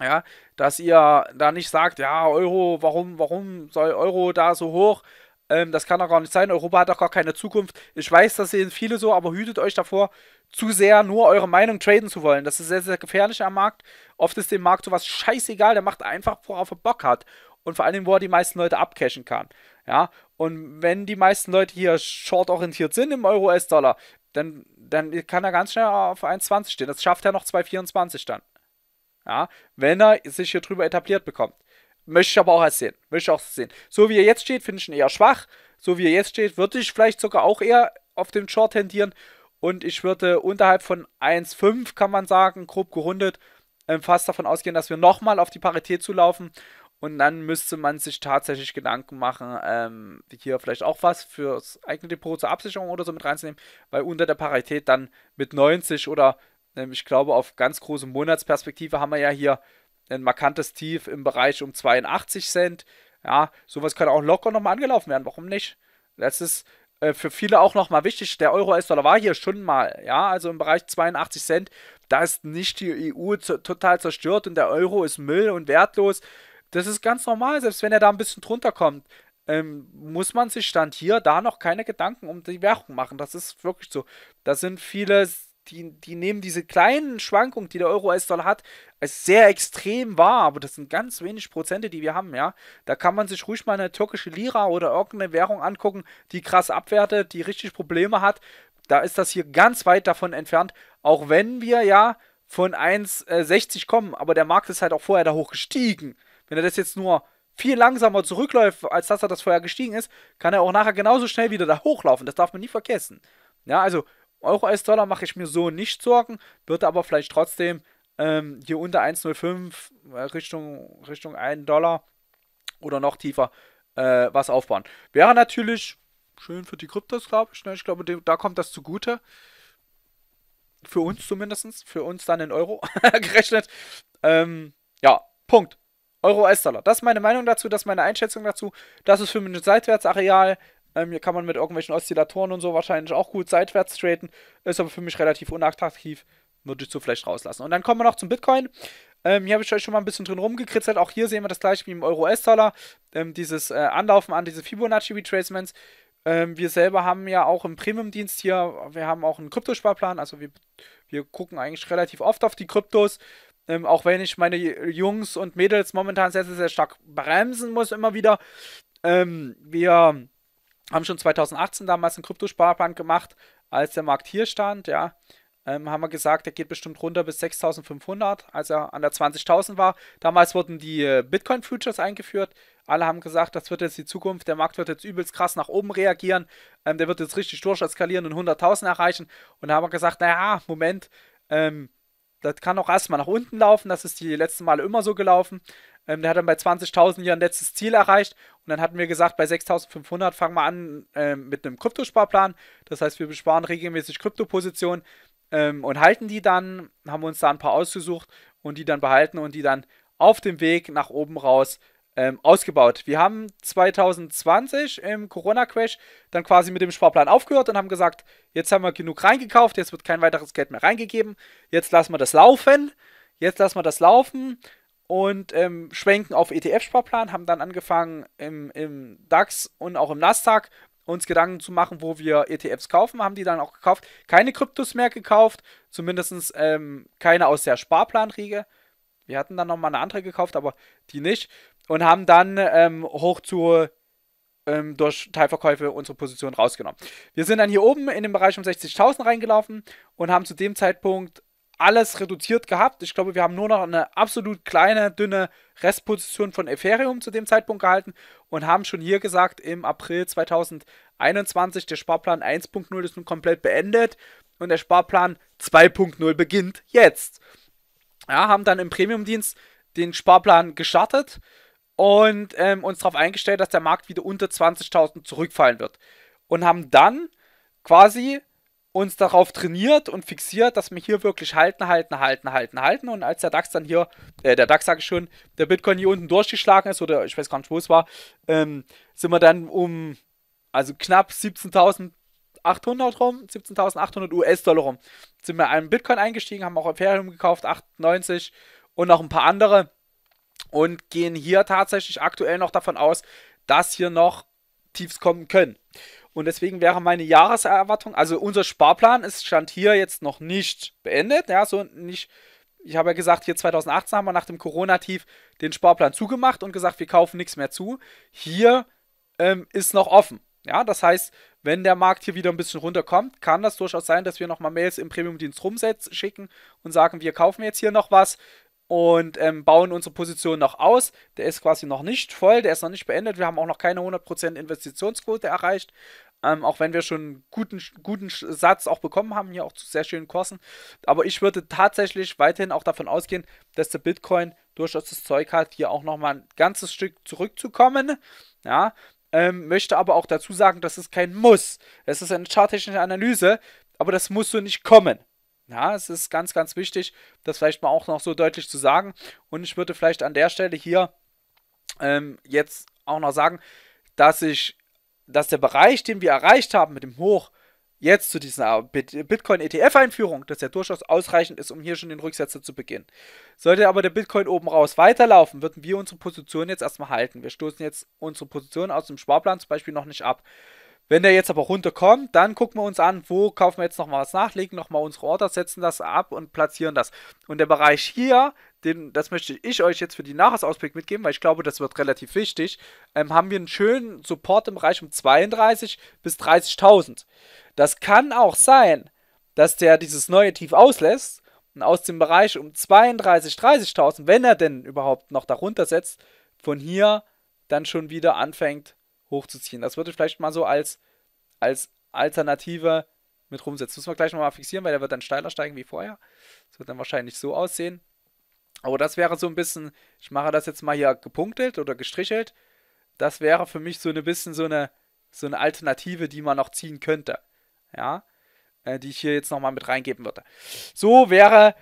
ja, dass ihr da nicht sagt, ja, Euro, warum, warum soll Euro da so hoch? Ähm, das kann doch gar nicht sein. Europa hat doch gar keine Zukunft. Ich weiß, das sehen viele so, aber hütet euch davor, zu sehr nur eure Meinung traden zu wollen. Das ist sehr, sehr gefährlich am Markt. Oft ist dem Markt sowas scheißegal. Der macht einfach, worauf er Bock hat. Und vor allem, wo er die meisten Leute abcashen kann. Ja, und wenn die meisten Leute hier short-orientiert sind im Euro-US-Dollar, dann, dann kann er ganz schnell auf 1,20 stehen. Das schafft er noch 2,24 dann. Ja, wenn er sich hier drüber etabliert bekommt. Möchte ich aber auch erst sehen. Möchte ich auch sehen. So wie er jetzt steht, finde ich ihn eher schwach. So wie er jetzt steht, würde ich vielleicht sogar auch eher auf dem Short tendieren. Und ich würde unterhalb von 1,5, kann man sagen, grob gerundet, ähm, fast davon ausgehen, dass wir nochmal auf die Parität zulaufen. Und dann müsste man sich tatsächlich Gedanken machen, ähm, hier vielleicht auch was fürs eigene Depot zur Absicherung oder so mit reinzunehmen, weil unter der Parität dann mit 90 oder ähm, ich glaube, auf ganz große Monatsperspektive haben wir ja hier ein markantes Tief im Bereich um 82 Cent. Ja, sowas kann auch locker nochmal angelaufen werden. Warum nicht? Das ist äh, für viele auch nochmal wichtig. Der Euro-US-Dollar war hier schon mal, ja, also im Bereich 82 Cent. Da ist nicht die EU total zerstört und der Euro ist Müll und wertlos. Das ist ganz normal, selbst wenn er da ein bisschen drunter kommt. Ähm, muss man sich Stand hier da noch keine Gedanken um die Währung machen. Das ist wirklich so. Da sind viele die, die nehmen diese kleinen Schwankungen, die der Euro-US-Dollar hat, als sehr extrem wahr, aber das sind ganz wenig Prozente, die wir haben, ja. Da kann man sich ruhig mal eine türkische Lira oder irgendeine Währung angucken, die krass abwertet, die richtig Probleme hat. Da ist das hier ganz weit davon entfernt, auch wenn wir ja von 1,60 äh, kommen, aber der Markt ist halt auch vorher da hoch gestiegen. Wenn er das jetzt nur viel langsamer zurückläuft, als dass er das vorher gestiegen ist, kann er auch nachher genauso schnell wieder da hochlaufen. Das darf man nie vergessen. Ja, also Euro als Dollar mache ich mir so nicht Sorgen, würde aber vielleicht trotzdem ähm, hier unter 1,05 äh, Richtung, Richtung 1 Dollar oder noch tiefer äh, was aufbauen. Wäre natürlich schön für die Kryptos, glaube ich. Ne? Ich glaube, da kommt das zugute. Für uns zumindest. Für uns dann in Euro gerechnet. Ähm, ja, Punkt. Euro-US-Dollar. Das ist meine Meinung dazu, das ist meine Einschätzung dazu. Das ist für mich ein Seitwärtsareal. Ähm, hier kann man mit irgendwelchen Oszillatoren und so wahrscheinlich auch gut seitwärts traden. Ist aber für mich relativ unattraktiv. Würde ich so vielleicht rauslassen. Und dann kommen wir noch zum Bitcoin. Ähm, hier habe ich euch schon mal ein bisschen drin rumgekritzelt. Auch hier sehen wir das gleiche wie im euro s dollar Ähm, dieses äh, Anlaufen an diese Fibonacci-Retracements. Ähm, wir selber haben ja auch im Premium-Dienst hier, wir haben auch einen Kryptosparplan. Also wir, wir gucken eigentlich relativ oft auf die Kryptos. Ähm, auch wenn ich meine Jungs und Mädels momentan sehr, sehr, sehr stark bremsen muss, immer wieder. Ähm, wir haben schon 2018 damals einen Kryptosparplan gemacht, als der Markt hier stand, ja, ähm, haben wir gesagt, der geht bestimmt runter bis 6.500, als er an der 20.000 war. Damals wurden die äh, Bitcoin-Futures eingeführt. Alle haben gesagt, das wird jetzt die Zukunft, der Markt wird jetzt übelst krass nach oben reagieren, ähm, der wird jetzt richtig durch eskalieren und 100.000 erreichen. Und da haben wir gesagt, naja, Moment, ähm, das kann auch erstmal nach unten laufen, das ist die letzten Male immer so gelaufen. Ähm, der hat dann bei 20.000 ihr letztes Ziel erreicht. Und dann hatten wir gesagt, bei 6.500 fangen wir an ähm, mit einem Kryptosparplan. Das heißt, wir besparen regelmäßig Kryptopositionen ähm, und halten die dann, haben uns da ein paar ausgesucht und die dann behalten und die dann auf dem Weg nach oben raus ähm, ausgebaut. Wir haben 2020 im Corona-Crash dann quasi mit dem Sparplan aufgehört und haben gesagt, jetzt haben wir genug reingekauft, jetzt wird kein weiteres Geld mehr reingegeben, jetzt lassen wir das laufen, jetzt lassen wir das laufen und ähm, schwenken auf ETF-Sparplan, haben dann angefangen im, im DAX und auch im Nasdaq uns Gedanken zu machen, wo wir ETFs kaufen, haben die dann auch gekauft. Keine Kryptos mehr gekauft, zumindest ähm, keine aus der Sparplanriege. Wir hatten dann nochmal eine andere gekauft, aber die nicht. Und haben dann ähm, hoch zu ähm, durch Teilverkäufe unsere Position rausgenommen. Wir sind dann hier oben in den Bereich um 60.000 reingelaufen und haben zu dem Zeitpunkt alles reduziert gehabt. Ich glaube, wir haben nur noch eine absolut kleine, dünne Restposition von Ethereum zu dem Zeitpunkt gehalten und haben schon hier gesagt, im April 2021, der Sparplan 1.0 ist nun komplett beendet und der Sparplan 2.0 beginnt jetzt. Ja, haben dann im Premium-Dienst den Sparplan gestartet und ähm, uns darauf eingestellt, dass der Markt wieder unter 20.000 zurückfallen wird. Und haben dann quasi uns darauf trainiert und fixiert, dass wir hier wirklich halten, halten, halten, halten, halten. Und als der DAX dann hier, äh, der DAX sage ich schon, der Bitcoin hier unten durchgeschlagen ist, oder ich weiß gar nicht, wo es war, ähm, sind wir dann um, also knapp 17.800 rum, 17.800 US-Dollar rum, sind wir einen Bitcoin eingestiegen, haben auch Ethereum gekauft, 98 und noch ein paar andere. Und gehen hier tatsächlich aktuell noch davon aus, dass hier noch Tiefs kommen können. Und deswegen wäre meine Jahreserwartung, also unser Sparplan ist Stand hier jetzt noch nicht beendet. Ja, so nicht. Ich habe ja gesagt, hier 2018 haben wir nach dem Corona-Tief den Sparplan zugemacht und gesagt, wir kaufen nichts mehr zu. Hier ähm, ist noch offen. Ja, das heißt, wenn der Markt hier wieder ein bisschen runterkommt, kann das durchaus sein, dass wir nochmal Mails im Premium-Dienst rumschicken und sagen, wir kaufen jetzt hier noch was und ähm, bauen unsere Position noch aus. Der ist quasi noch nicht voll, der ist noch nicht beendet. Wir haben auch noch keine 100% Investitionsquote erreicht. Ähm, auch wenn wir schon einen guten, guten Satz auch bekommen haben, hier auch zu sehr schönen Kursen. Aber ich würde tatsächlich weiterhin auch davon ausgehen, dass der Bitcoin durchaus das Zeug hat, hier auch nochmal ein ganzes Stück zurückzukommen. Ja, ähm, möchte aber auch dazu sagen, das ist kein Muss. Es ist eine charttechnische Analyse, aber das muss so nicht kommen. Ja, es ist ganz, ganz wichtig, das vielleicht mal auch noch so deutlich zu sagen. Und ich würde vielleicht an der Stelle hier ähm, jetzt auch noch sagen, dass ich dass der Bereich, den wir erreicht haben mit dem Hoch, jetzt zu dieser Bitcoin-ETF-Einführung, dass er durchaus ausreichend ist, um hier schon den Rücksetzer zu beginnen. Sollte aber der Bitcoin oben raus weiterlaufen, würden wir unsere Position jetzt erstmal halten. Wir stoßen jetzt unsere Position aus dem Sparplan zum Beispiel noch nicht ab. Wenn der jetzt aber runterkommt, dann gucken wir uns an, wo kaufen wir jetzt nochmal was nachlegen, nochmal unsere Order, setzen das ab und platzieren das. Und der Bereich hier, den, das möchte ich euch jetzt für die Nachhausausblick mitgeben, weil ich glaube, das wird relativ wichtig, ähm, haben wir einen schönen Support im Bereich um 32 bis 30.000. Das kann auch sein, dass der dieses neue Tief auslässt und aus dem Bereich um 32, 30.000, wenn er denn überhaupt noch darunter setzt, von hier dann schon wieder anfängt hochzuziehen. Das würde ich vielleicht mal so als, als Alternative mit rumsetzen. Müssen wir gleich nochmal fixieren, weil der wird dann steiler steigen wie vorher. Das wird dann wahrscheinlich so aussehen. Aber das wäre so ein bisschen, ich mache das jetzt mal hier gepunktet oder gestrichelt. Das wäre für mich so ein bisschen so eine, so eine Alternative, die man noch ziehen könnte. Ja, äh, die ich hier jetzt nochmal mit reingeben würde. So wäre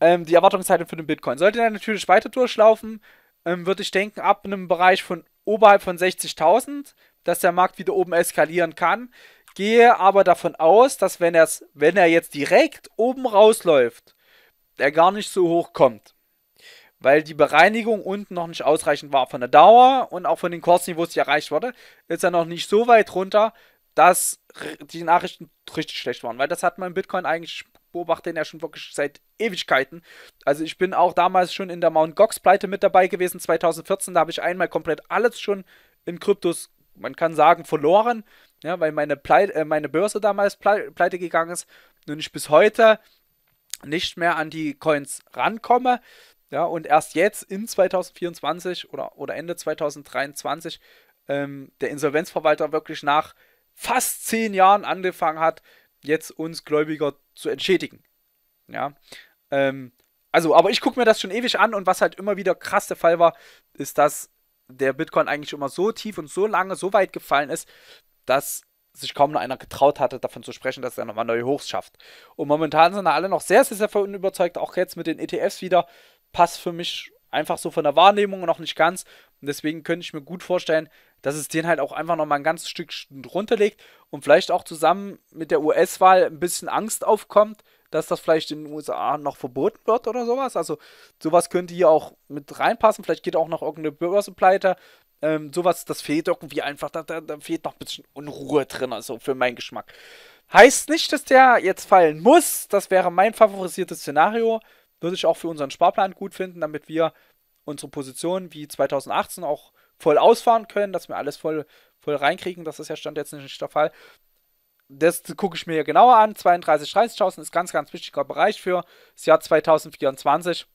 ähm, die Erwartungszeit für den Bitcoin. Sollte dann natürlich weiter durchlaufen, ähm, würde ich denken, ab einem Bereich von oberhalb von 60.000, dass der Markt wieder oben eskalieren kann. Gehe aber davon aus, dass wenn, wenn er jetzt direkt oben rausläuft, er gar nicht so hoch kommt. Weil die Bereinigung unten noch nicht ausreichend war von der Dauer und auch von den Kursniveaus, die erreicht wurde, ist er noch nicht so weit runter, dass die Nachrichten richtig schlecht waren. Weil das hat man in Bitcoin eigentlich beobachte ihn ja schon wirklich seit Ewigkeiten. Also ich bin auch damals schon in der Mount Gox Pleite mit dabei gewesen, 2014. Da habe ich einmal komplett alles schon in Kryptos, man kann sagen, verloren, ja, weil meine, Pleite, äh, meine Börse damals pleite gegangen ist Nun ich bis heute nicht mehr an die Coins rankomme. Ja, und erst jetzt in 2024 oder, oder Ende 2023 ähm, der Insolvenzverwalter wirklich nach fast zehn Jahren angefangen hat, jetzt uns Gläubiger zu entschädigen. Ja. Ähm, also, aber ich gucke mir das schon ewig an und was halt immer wieder krass der Fall war, ist, dass der Bitcoin eigentlich immer so tief und so lange, so weit gefallen ist, dass sich kaum noch einer getraut hatte, davon zu sprechen, dass er nochmal neue Hochs schafft. Und momentan sind da alle noch sehr, sehr, sehr von überzeugt, auch jetzt mit den ETFs wieder, passt für mich einfach so von der Wahrnehmung noch nicht ganz. Und deswegen könnte ich mir gut vorstellen, dass es den halt auch einfach nochmal ein ganzes Stück runterlegt und vielleicht auch zusammen mit der US-Wahl ein bisschen Angst aufkommt, dass das vielleicht in den USA noch verboten wird oder sowas. Also sowas könnte hier auch mit reinpassen. Vielleicht geht auch noch irgendeine Börse pleite. Ähm, sowas, das fehlt irgendwie einfach, da, da, da, fehlt noch ein bisschen Unruhe drin, also für meinen Geschmack. Heißt nicht, dass der jetzt fallen muss. Das wäre mein favorisiertes Szenario. Würde ich auch für unseren Sparplan gut finden, damit wir unsere Position wie 2018 auch voll ausfahren können, dass wir alles voll, voll reinkriegen. Das ist ja Stand jetzt nicht der Fall. Das gucke ich mir hier genauer an. 32.000 30.000 ist ganz, ganz wichtiger Bereich für das Jahr 2024.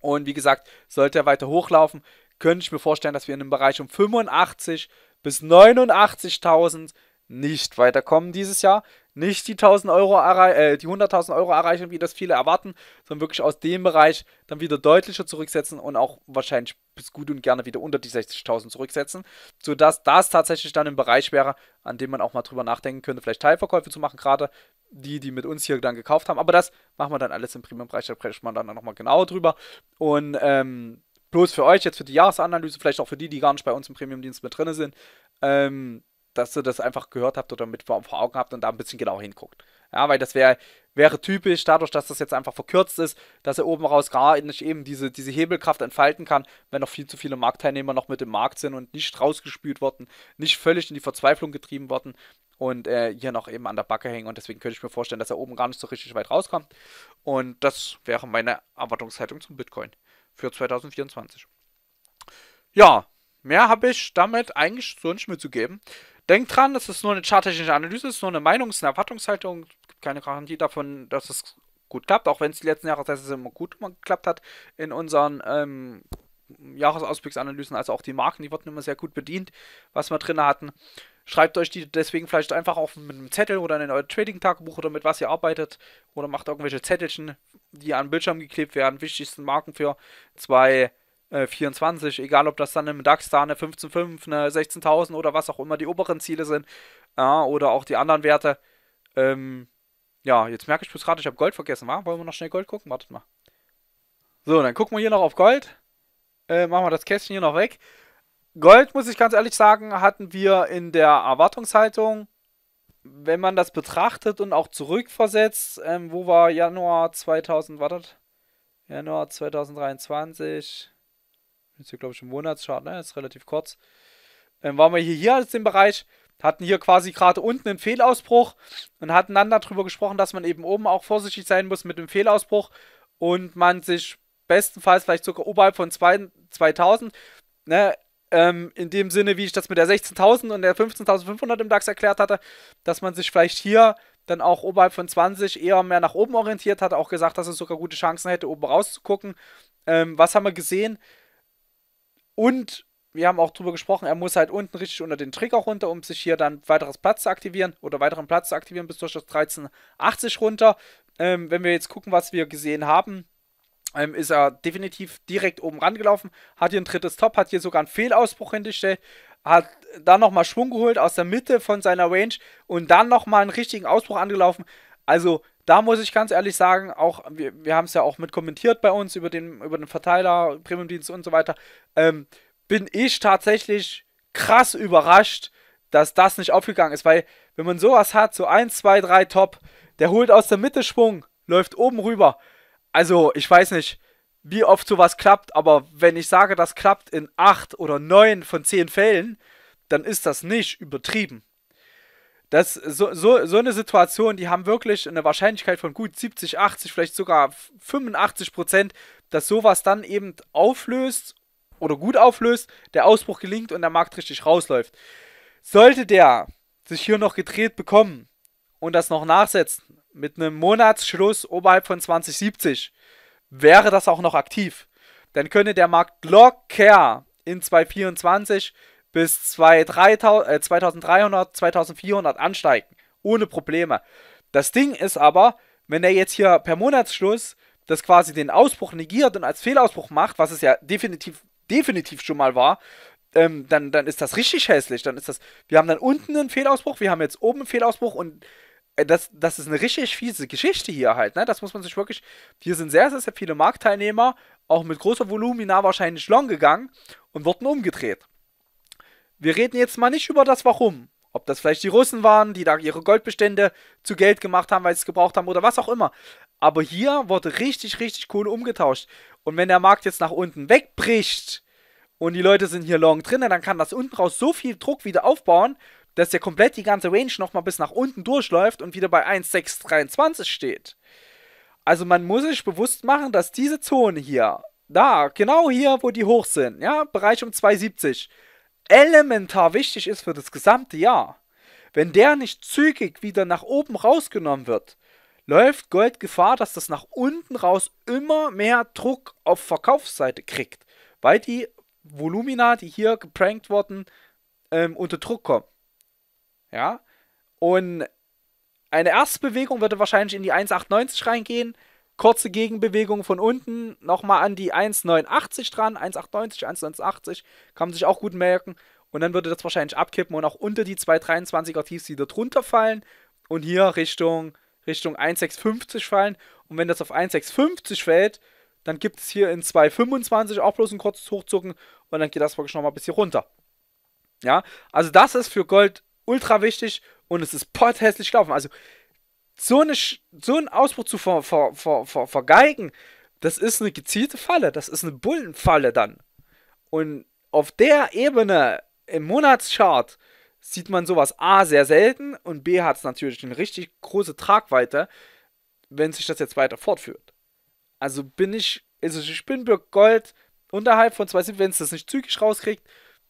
Und wie gesagt, sollte er weiter hochlaufen, könnte ich mir vorstellen, dass wir in einem Bereich um 85 bis 89.000 nicht weiterkommen dieses Jahr nicht die 1000 Euro äh, die 100.000 Euro erreichen, wie das viele erwarten, sondern wirklich aus dem Bereich dann wieder deutlicher zurücksetzen und auch wahrscheinlich bis gut und gerne wieder unter die 60.000 zurücksetzen, sodass das tatsächlich dann ein Bereich wäre, an dem man auch mal drüber nachdenken könnte, vielleicht Teilverkäufe zu machen, gerade die, die mit uns hier dann gekauft haben. Aber das machen wir dann alles im Premium-Bereich, da sprechen wir dann nochmal genauer drüber. Und ähm, bloß für euch, jetzt für die Jahresanalyse, vielleicht auch für die, die gar nicht bei uns im Premium-Dienst mit drin sind, ähm, dass ihr das einfach gehört habt oder mit vor, vor Augen habt und da ein bisschen genauer hinguckt. Ja, weil das wäre wäre typisch, dadurch, dass das jetzt einfach verkürzt ist, dass er oben raus gar nicht eben diese, diese Hebelkraft entfalten kann, wenn noch viel zu viele Marktteilnehmer noch mit im Markt sind und nicht rausgespült worden, nicht völlig in die Verzweiflung getrieben worden und äh, hier noch eben an der Backe hängen. Und deswegen könnte ich mir vorstellen, dass er oben gar nicht so richtig weit rauskommt. Und das wäre meine Erwartungshaltung zum Bitcoin für 2024. Ja, mehr habe ich damit eigentlich so nicht mitzugeben. Denkt dran, es ist nur eine charttechnische Analyse, es ist nur eine Meinungs- und Erwartungshaltung. Es gibt keine Garantie davon, dass es gut klappt, auch wenn es die letzten Jahre das immer gut geklappt hat in unseren ähm, Jahresausblicksanalysen, also auch die Marken, die wurden immer sehr gut bedient, was wir drin hatten. Schreibt euch die deswegen vielleicht einfach auf mit einem Zettel oder in euer Trading-Tagebuch oder mit was ihr arbeitet oder macht irgendwelche Zettelchen, die an den Bildschirm geklebt werden, wichtigsten Marken für zwei 24, äh, egal ob das dann im DAX da eine 15.5, eine 16.000 oder was auch immer die oberen Ziele sind ja, oder auch die anderen Werte. Ähm, ja, jetzt merke ich bloß gerade, ich habe Gold vergessen, wa? Wollen wir noch schnell Gold gucken? Wartet mal. So, dann gucken wir hier noch auf Gold. Äh, machen wir das Kästchen hier noch weg. Gold, muss ich ganz ehrlich sagen, hatten wir in der Erwartungshaltung, wenn man das betrachtet und auch zurückversetzt, ähm, wo war Januar 2000, wartet, Januar 2023, Jetzt hier, glaube ich, im Monatschart, ne? Das ist relativ kurz. Dann waren wir hier, hier als den Bereich, hatten hier quasi gerade unten einen Fehlausbruch und hatten dann darüber gesprochen, dass man eben oben auch vorsichtig sein muss mit dem Fehlausbruch und man sich bestenfalls vielleicht sogar oberhalb von 2000, ne, ähm, in dem Sinne, wie ich das mit der 16.000 und der 15.500 im DAX erklärt hatte, dass man sich vielleicht hier dann auch oberhalb von 20 eher mehr nach oben orientiert hat, auch gesagt, dass es sogar gute Chancen hätte, oben rauszugucken. Ähm, was haben wir gesehen? Und wir haben auch darüber gesprochen, er muss halt unten richtig unter den Trigger runter, um sich hier dann weiteres Platz zu aktivieren oder weiteren Platz zu aktivieren bis durch das 1380 runter. Ähm, wenn wir jetzt gucken, was wir gesehen haben, ähm, ist er definitiv direkt oben rangelaufen, hat hier ein drittes Top, hat hier sogar einen Fehlausbruch hingestellt, hat dann nochmal Schwung geholt aus der Mitte von seiner Range und dann nochmal einen richtigen Ausbruch angelaufen. Also da muss ich ganz ehrlich sagen, auch wir, wir haben es ja auch mit kommentiert bei uns über den, über den Verteiler, Premiumdienst und so weiter, ähm, bin ich tatsächlich krass überrascht, dass das nicht aufgegangen ist, weil wenn man sowas hat, so 1, 2, 3 Top, der holt aus der Mitte Schwung, läuft oben rüber. Also, ich weiß nicht, wie oft sowas klappt, aber wenn ich sage, das klappt in 8 oder 9 von 10 Fällen, dann ist das nicht übertrieben. Das, so, so, so eine Situation, die haben wirklich eine Wahrscheinlichkeit von gut 70, 80, vielleicht sogar 85 Prozent, dass sowas dann eben auflöst oder gut auflöst, der Ausbruch gelingt und der Markt richtig rausläuft. Sollte der sich hier noch gedreht bekommen und das noch nachsetzen, mit einem Monatsschluss oberhalb von 2070, wäre das auch noch aktiv. Dann könnte der Markt locker in 2024 bis 2000, äh, 2300, 2400 ansteigen. Ohne Probleme. Das Ding ist aber, wenn er jetzt hier per Monatsschluss das quasi den Ausbruch negiert und als Fehlausbruch macht, was es ja definitiv, definitiv schon mal war, ähm, dann, dann ist das richtig hässlich. Dann ist das, wir haben dann unten einen Fehlausbruch, wir haben jetzt oben einen Fehlausbruch und äh, das, das ist eine richtig fiese Geschichte hier halt, ne? Das muss man sich wirklich. Hier sind sehr, sehr, sehr viele Marktteilnehmer, auch mit großer Volumina wahrscheinlich long gegangen und wurden umgedreht. Wir reden jetzt mal nicht über das Warum. Ob das vielleicht die Russen waren, die da ihre Goldbestände zu Geld gemacht haben, weil sie es gebraucht haben oder was auch immer. Aber hier wurde richtig, richtig Kohle cool umgetauscht. Und wenn der Markt jetzt nach unten wegbricht und die Leute sind hier long drin, dann kann das unten raus so viel Druck wieder aufbauen, dass der komplett die ganze Range nochmal bis nach unten durchläuft und wieder bei 1,623 steht. Also man muss sich bewusst machen, dass diese Zone hier, da, genau hier, wo die hoch sind, ja, Bereich um 270, elementar wichtig ist für das gesamte Jahr. Wenn der nicht zügig wieder nach oben rausgenommen wird, läuft Gold Gefahr, dass das nach unten raus immer mehr Druck auf Verkaufsseite kriegt, weil die Volumina, die hier geprankt wurden, ähm, unter Druck kommen. Ja? Und eine erste Bewegung würde wahrscheinlich in die 1,98 reingehen, Kurze Gegenbewegung von unten, nochmal an die 1,89 dran, 1,98, 1,89. kann man sich auch gut merken. Und dann würde das wahrscheinlich abkippen und auch unter die 2,23er Tiefs wieder drunter fallen und hier Richtung, Richtung 1,650 fallen. Und wenn das auf 1,650 fällt, dann gibt es hier in 2,25 auch bloß ein kurzes Hochzucken und dann geht das wirklich nochmal bis hier runter. Ja, also das ist für Gold ultra wichtig und es ist potthässlich gelaufen. Also so, eine, so einen Ausbruch zu ver, ver, ver, ver, vergeigen, das ist eine gezielte Falle, das ist eine Bullenfalle dann. Und auf der Ebene im Monatschart sieht man sowas A sehr selten und B hat es natürlich eine richtig große Tragweite, wenn sich das jetzt weiter fortführt. Also bin ich, also ich bin Birk Gold unterhalb von 2,7, wenn es das nicht zügig rauskriegt,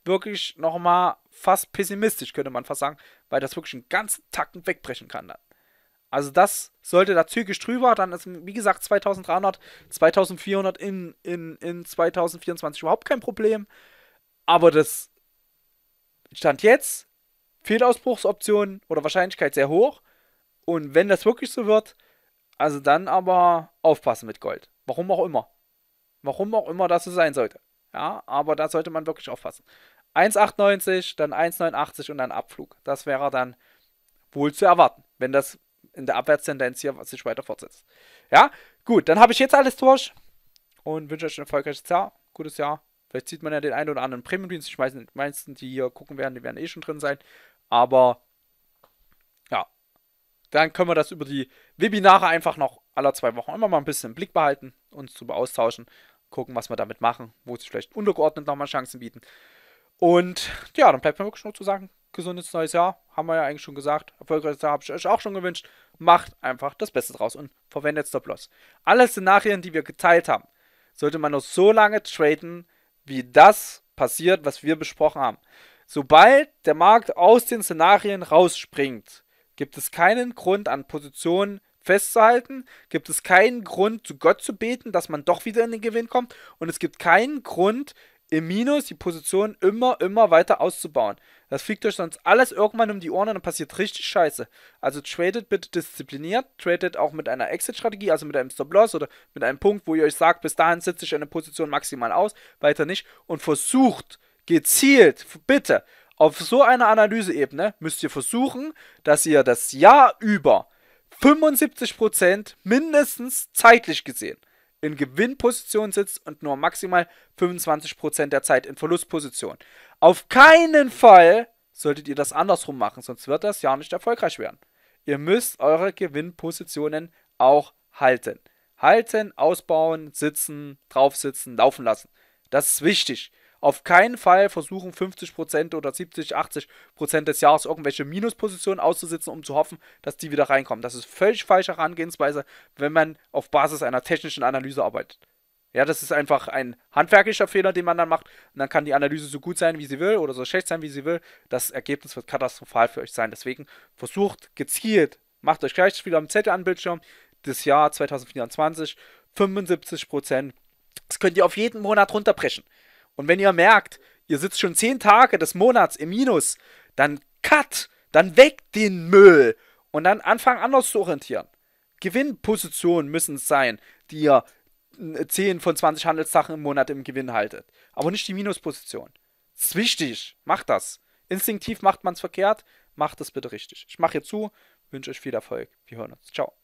wirklich nochmal fast pessimistisch, könnte man fast sagen, weil das wirklich einen ganzen Takt wegbrechen kann dann. Also das sollte da zügig drüber, dann ist, wie gesagt, 2300, 2400 in, in, in 2024 überhaupt kein Problem. Aber das Stand jetzt, Fehlausbruchsoptionen oder Wahrscheinlichkeit sehr hoch. Und wenn das wirklich so wird, also dann aber aufpassen mit Gold. Warum auch immer. Warum auch immer das so sein sollte. Ja, aber da sollte man wirklich aufpassen. 1,98, dann 1,89 und dann Abflug. Das wäre dann wohl zu erwarten, wenn das in der Abwärtstendenz hier was sich weiter fortsetzt. Ja, gut, dann habe ich jetzt alles durch und wünsche euch ein erfolgreiches Jahr, gutes Jahr. Vielleicht sieht man ja den einen oder anderen Premium-Dienst. Ich weiß nicht, die meisten, die hier gucken werden, die werden eh schon drin sein. Aber ja, dann können wir das über die Webinare einfach noch alle zwei Wochen immer mal ein bisschen im Blick behalten, uns zu austauschen, gucken, was wir damit machen, wo sich vielleicht untergeordnet nochmal Chancen bieten. Und ja, dann bleibt mir wirklich nur zu sagen, gesundes neues Jahr, haben wir ja eigentlich schon gesagt. Erfolgreiches Jahr habe ich euch auch schon gewünscht. Macht einfach das Beste draus und verwendet Stop-Loss. Alle Szenarien, die wir geteilt haben, sollte man nur so lange traden, wie das passiert, was wir besprochen haben. Sobald der Markt aus den Szenarien rausspringt, gibt es keinen Grund an Positionen festzuhalten, gibt es keinen Grund zu Gott zu beten, dass man doch wieder in den Gewinn kommt und es gibt keinen Grund im Minus die Position immer, immer weiter auszubauen. Das fliegt euch sonst alles irgendwann um die Ohren und dann passiert richtig Scheiße. Also tradet bitte diszipliniert, tradet auch mit einer Exit-Strategie, also mit einem Stop-Loss oder mit einem Punkt, wo ihr euch sagt, bis dahin setze ich eine Position maximal aus, weiter nicht. Und versucht gezielt, bitte, auf so einer Analyseebene müsst ihr versuchen, dass ihr das Jahr über 75% mindestens zeitlich gesehen in Gewinnposition sitzt und nur maximal 25% der Zeit in Verlustposition. Auf keinen Fall solltet ihr das andersrum machen, sonst wird das ja nicht erfolgreich werden. Ihr müsst eure Gewinnpositionen auch halten. Halten, ausbauen, sitzen, draufsitzen, laufen lassen. Das ist wichtig auf keinen Fall versuchen, 50% oder 70, 80% des Jahres irgendwelche Minuspositionen auszusitzen, um zu hoffen, dass die wieder reinkommen. Das ist völlig falsche Herangehensweise, wenn man auf Basis einer technischen Analyse arbeitet. Ja, das ist einfach ein handwerklicher Fehler, den man dann macht. Und dann kann die Analyse so gut sein, wie sie will, oder so schlecht sein, wie sie will. Das Ergebnis wird katastrophal für euch sein. Deswegen versucht gezielt, macht euch gleich wieder am Zettel an Bildschirm, das Jahr 2024, 75 Das könnt ihr auf jeden Monat runterbrechen. Und wenn ihr merkt, ihr sitzt schon zehn Tage des Monats im Minus, dann cut, dann weg den Müll und dann anfangen anders zu orientieren. Gewinnpositionen müssen es sein, die ihr 10 äh, von 20 Handelssachen im Monat im Gewinn haltet. Aber nicht die Minusposition. Das ist wichtig. Macht das. Instinktiv macht man es verkehrt. Macht es bitte richtig. Ich mache hier zu. Wünsche euch viel Erfolg. Wir hören uns. Ciao.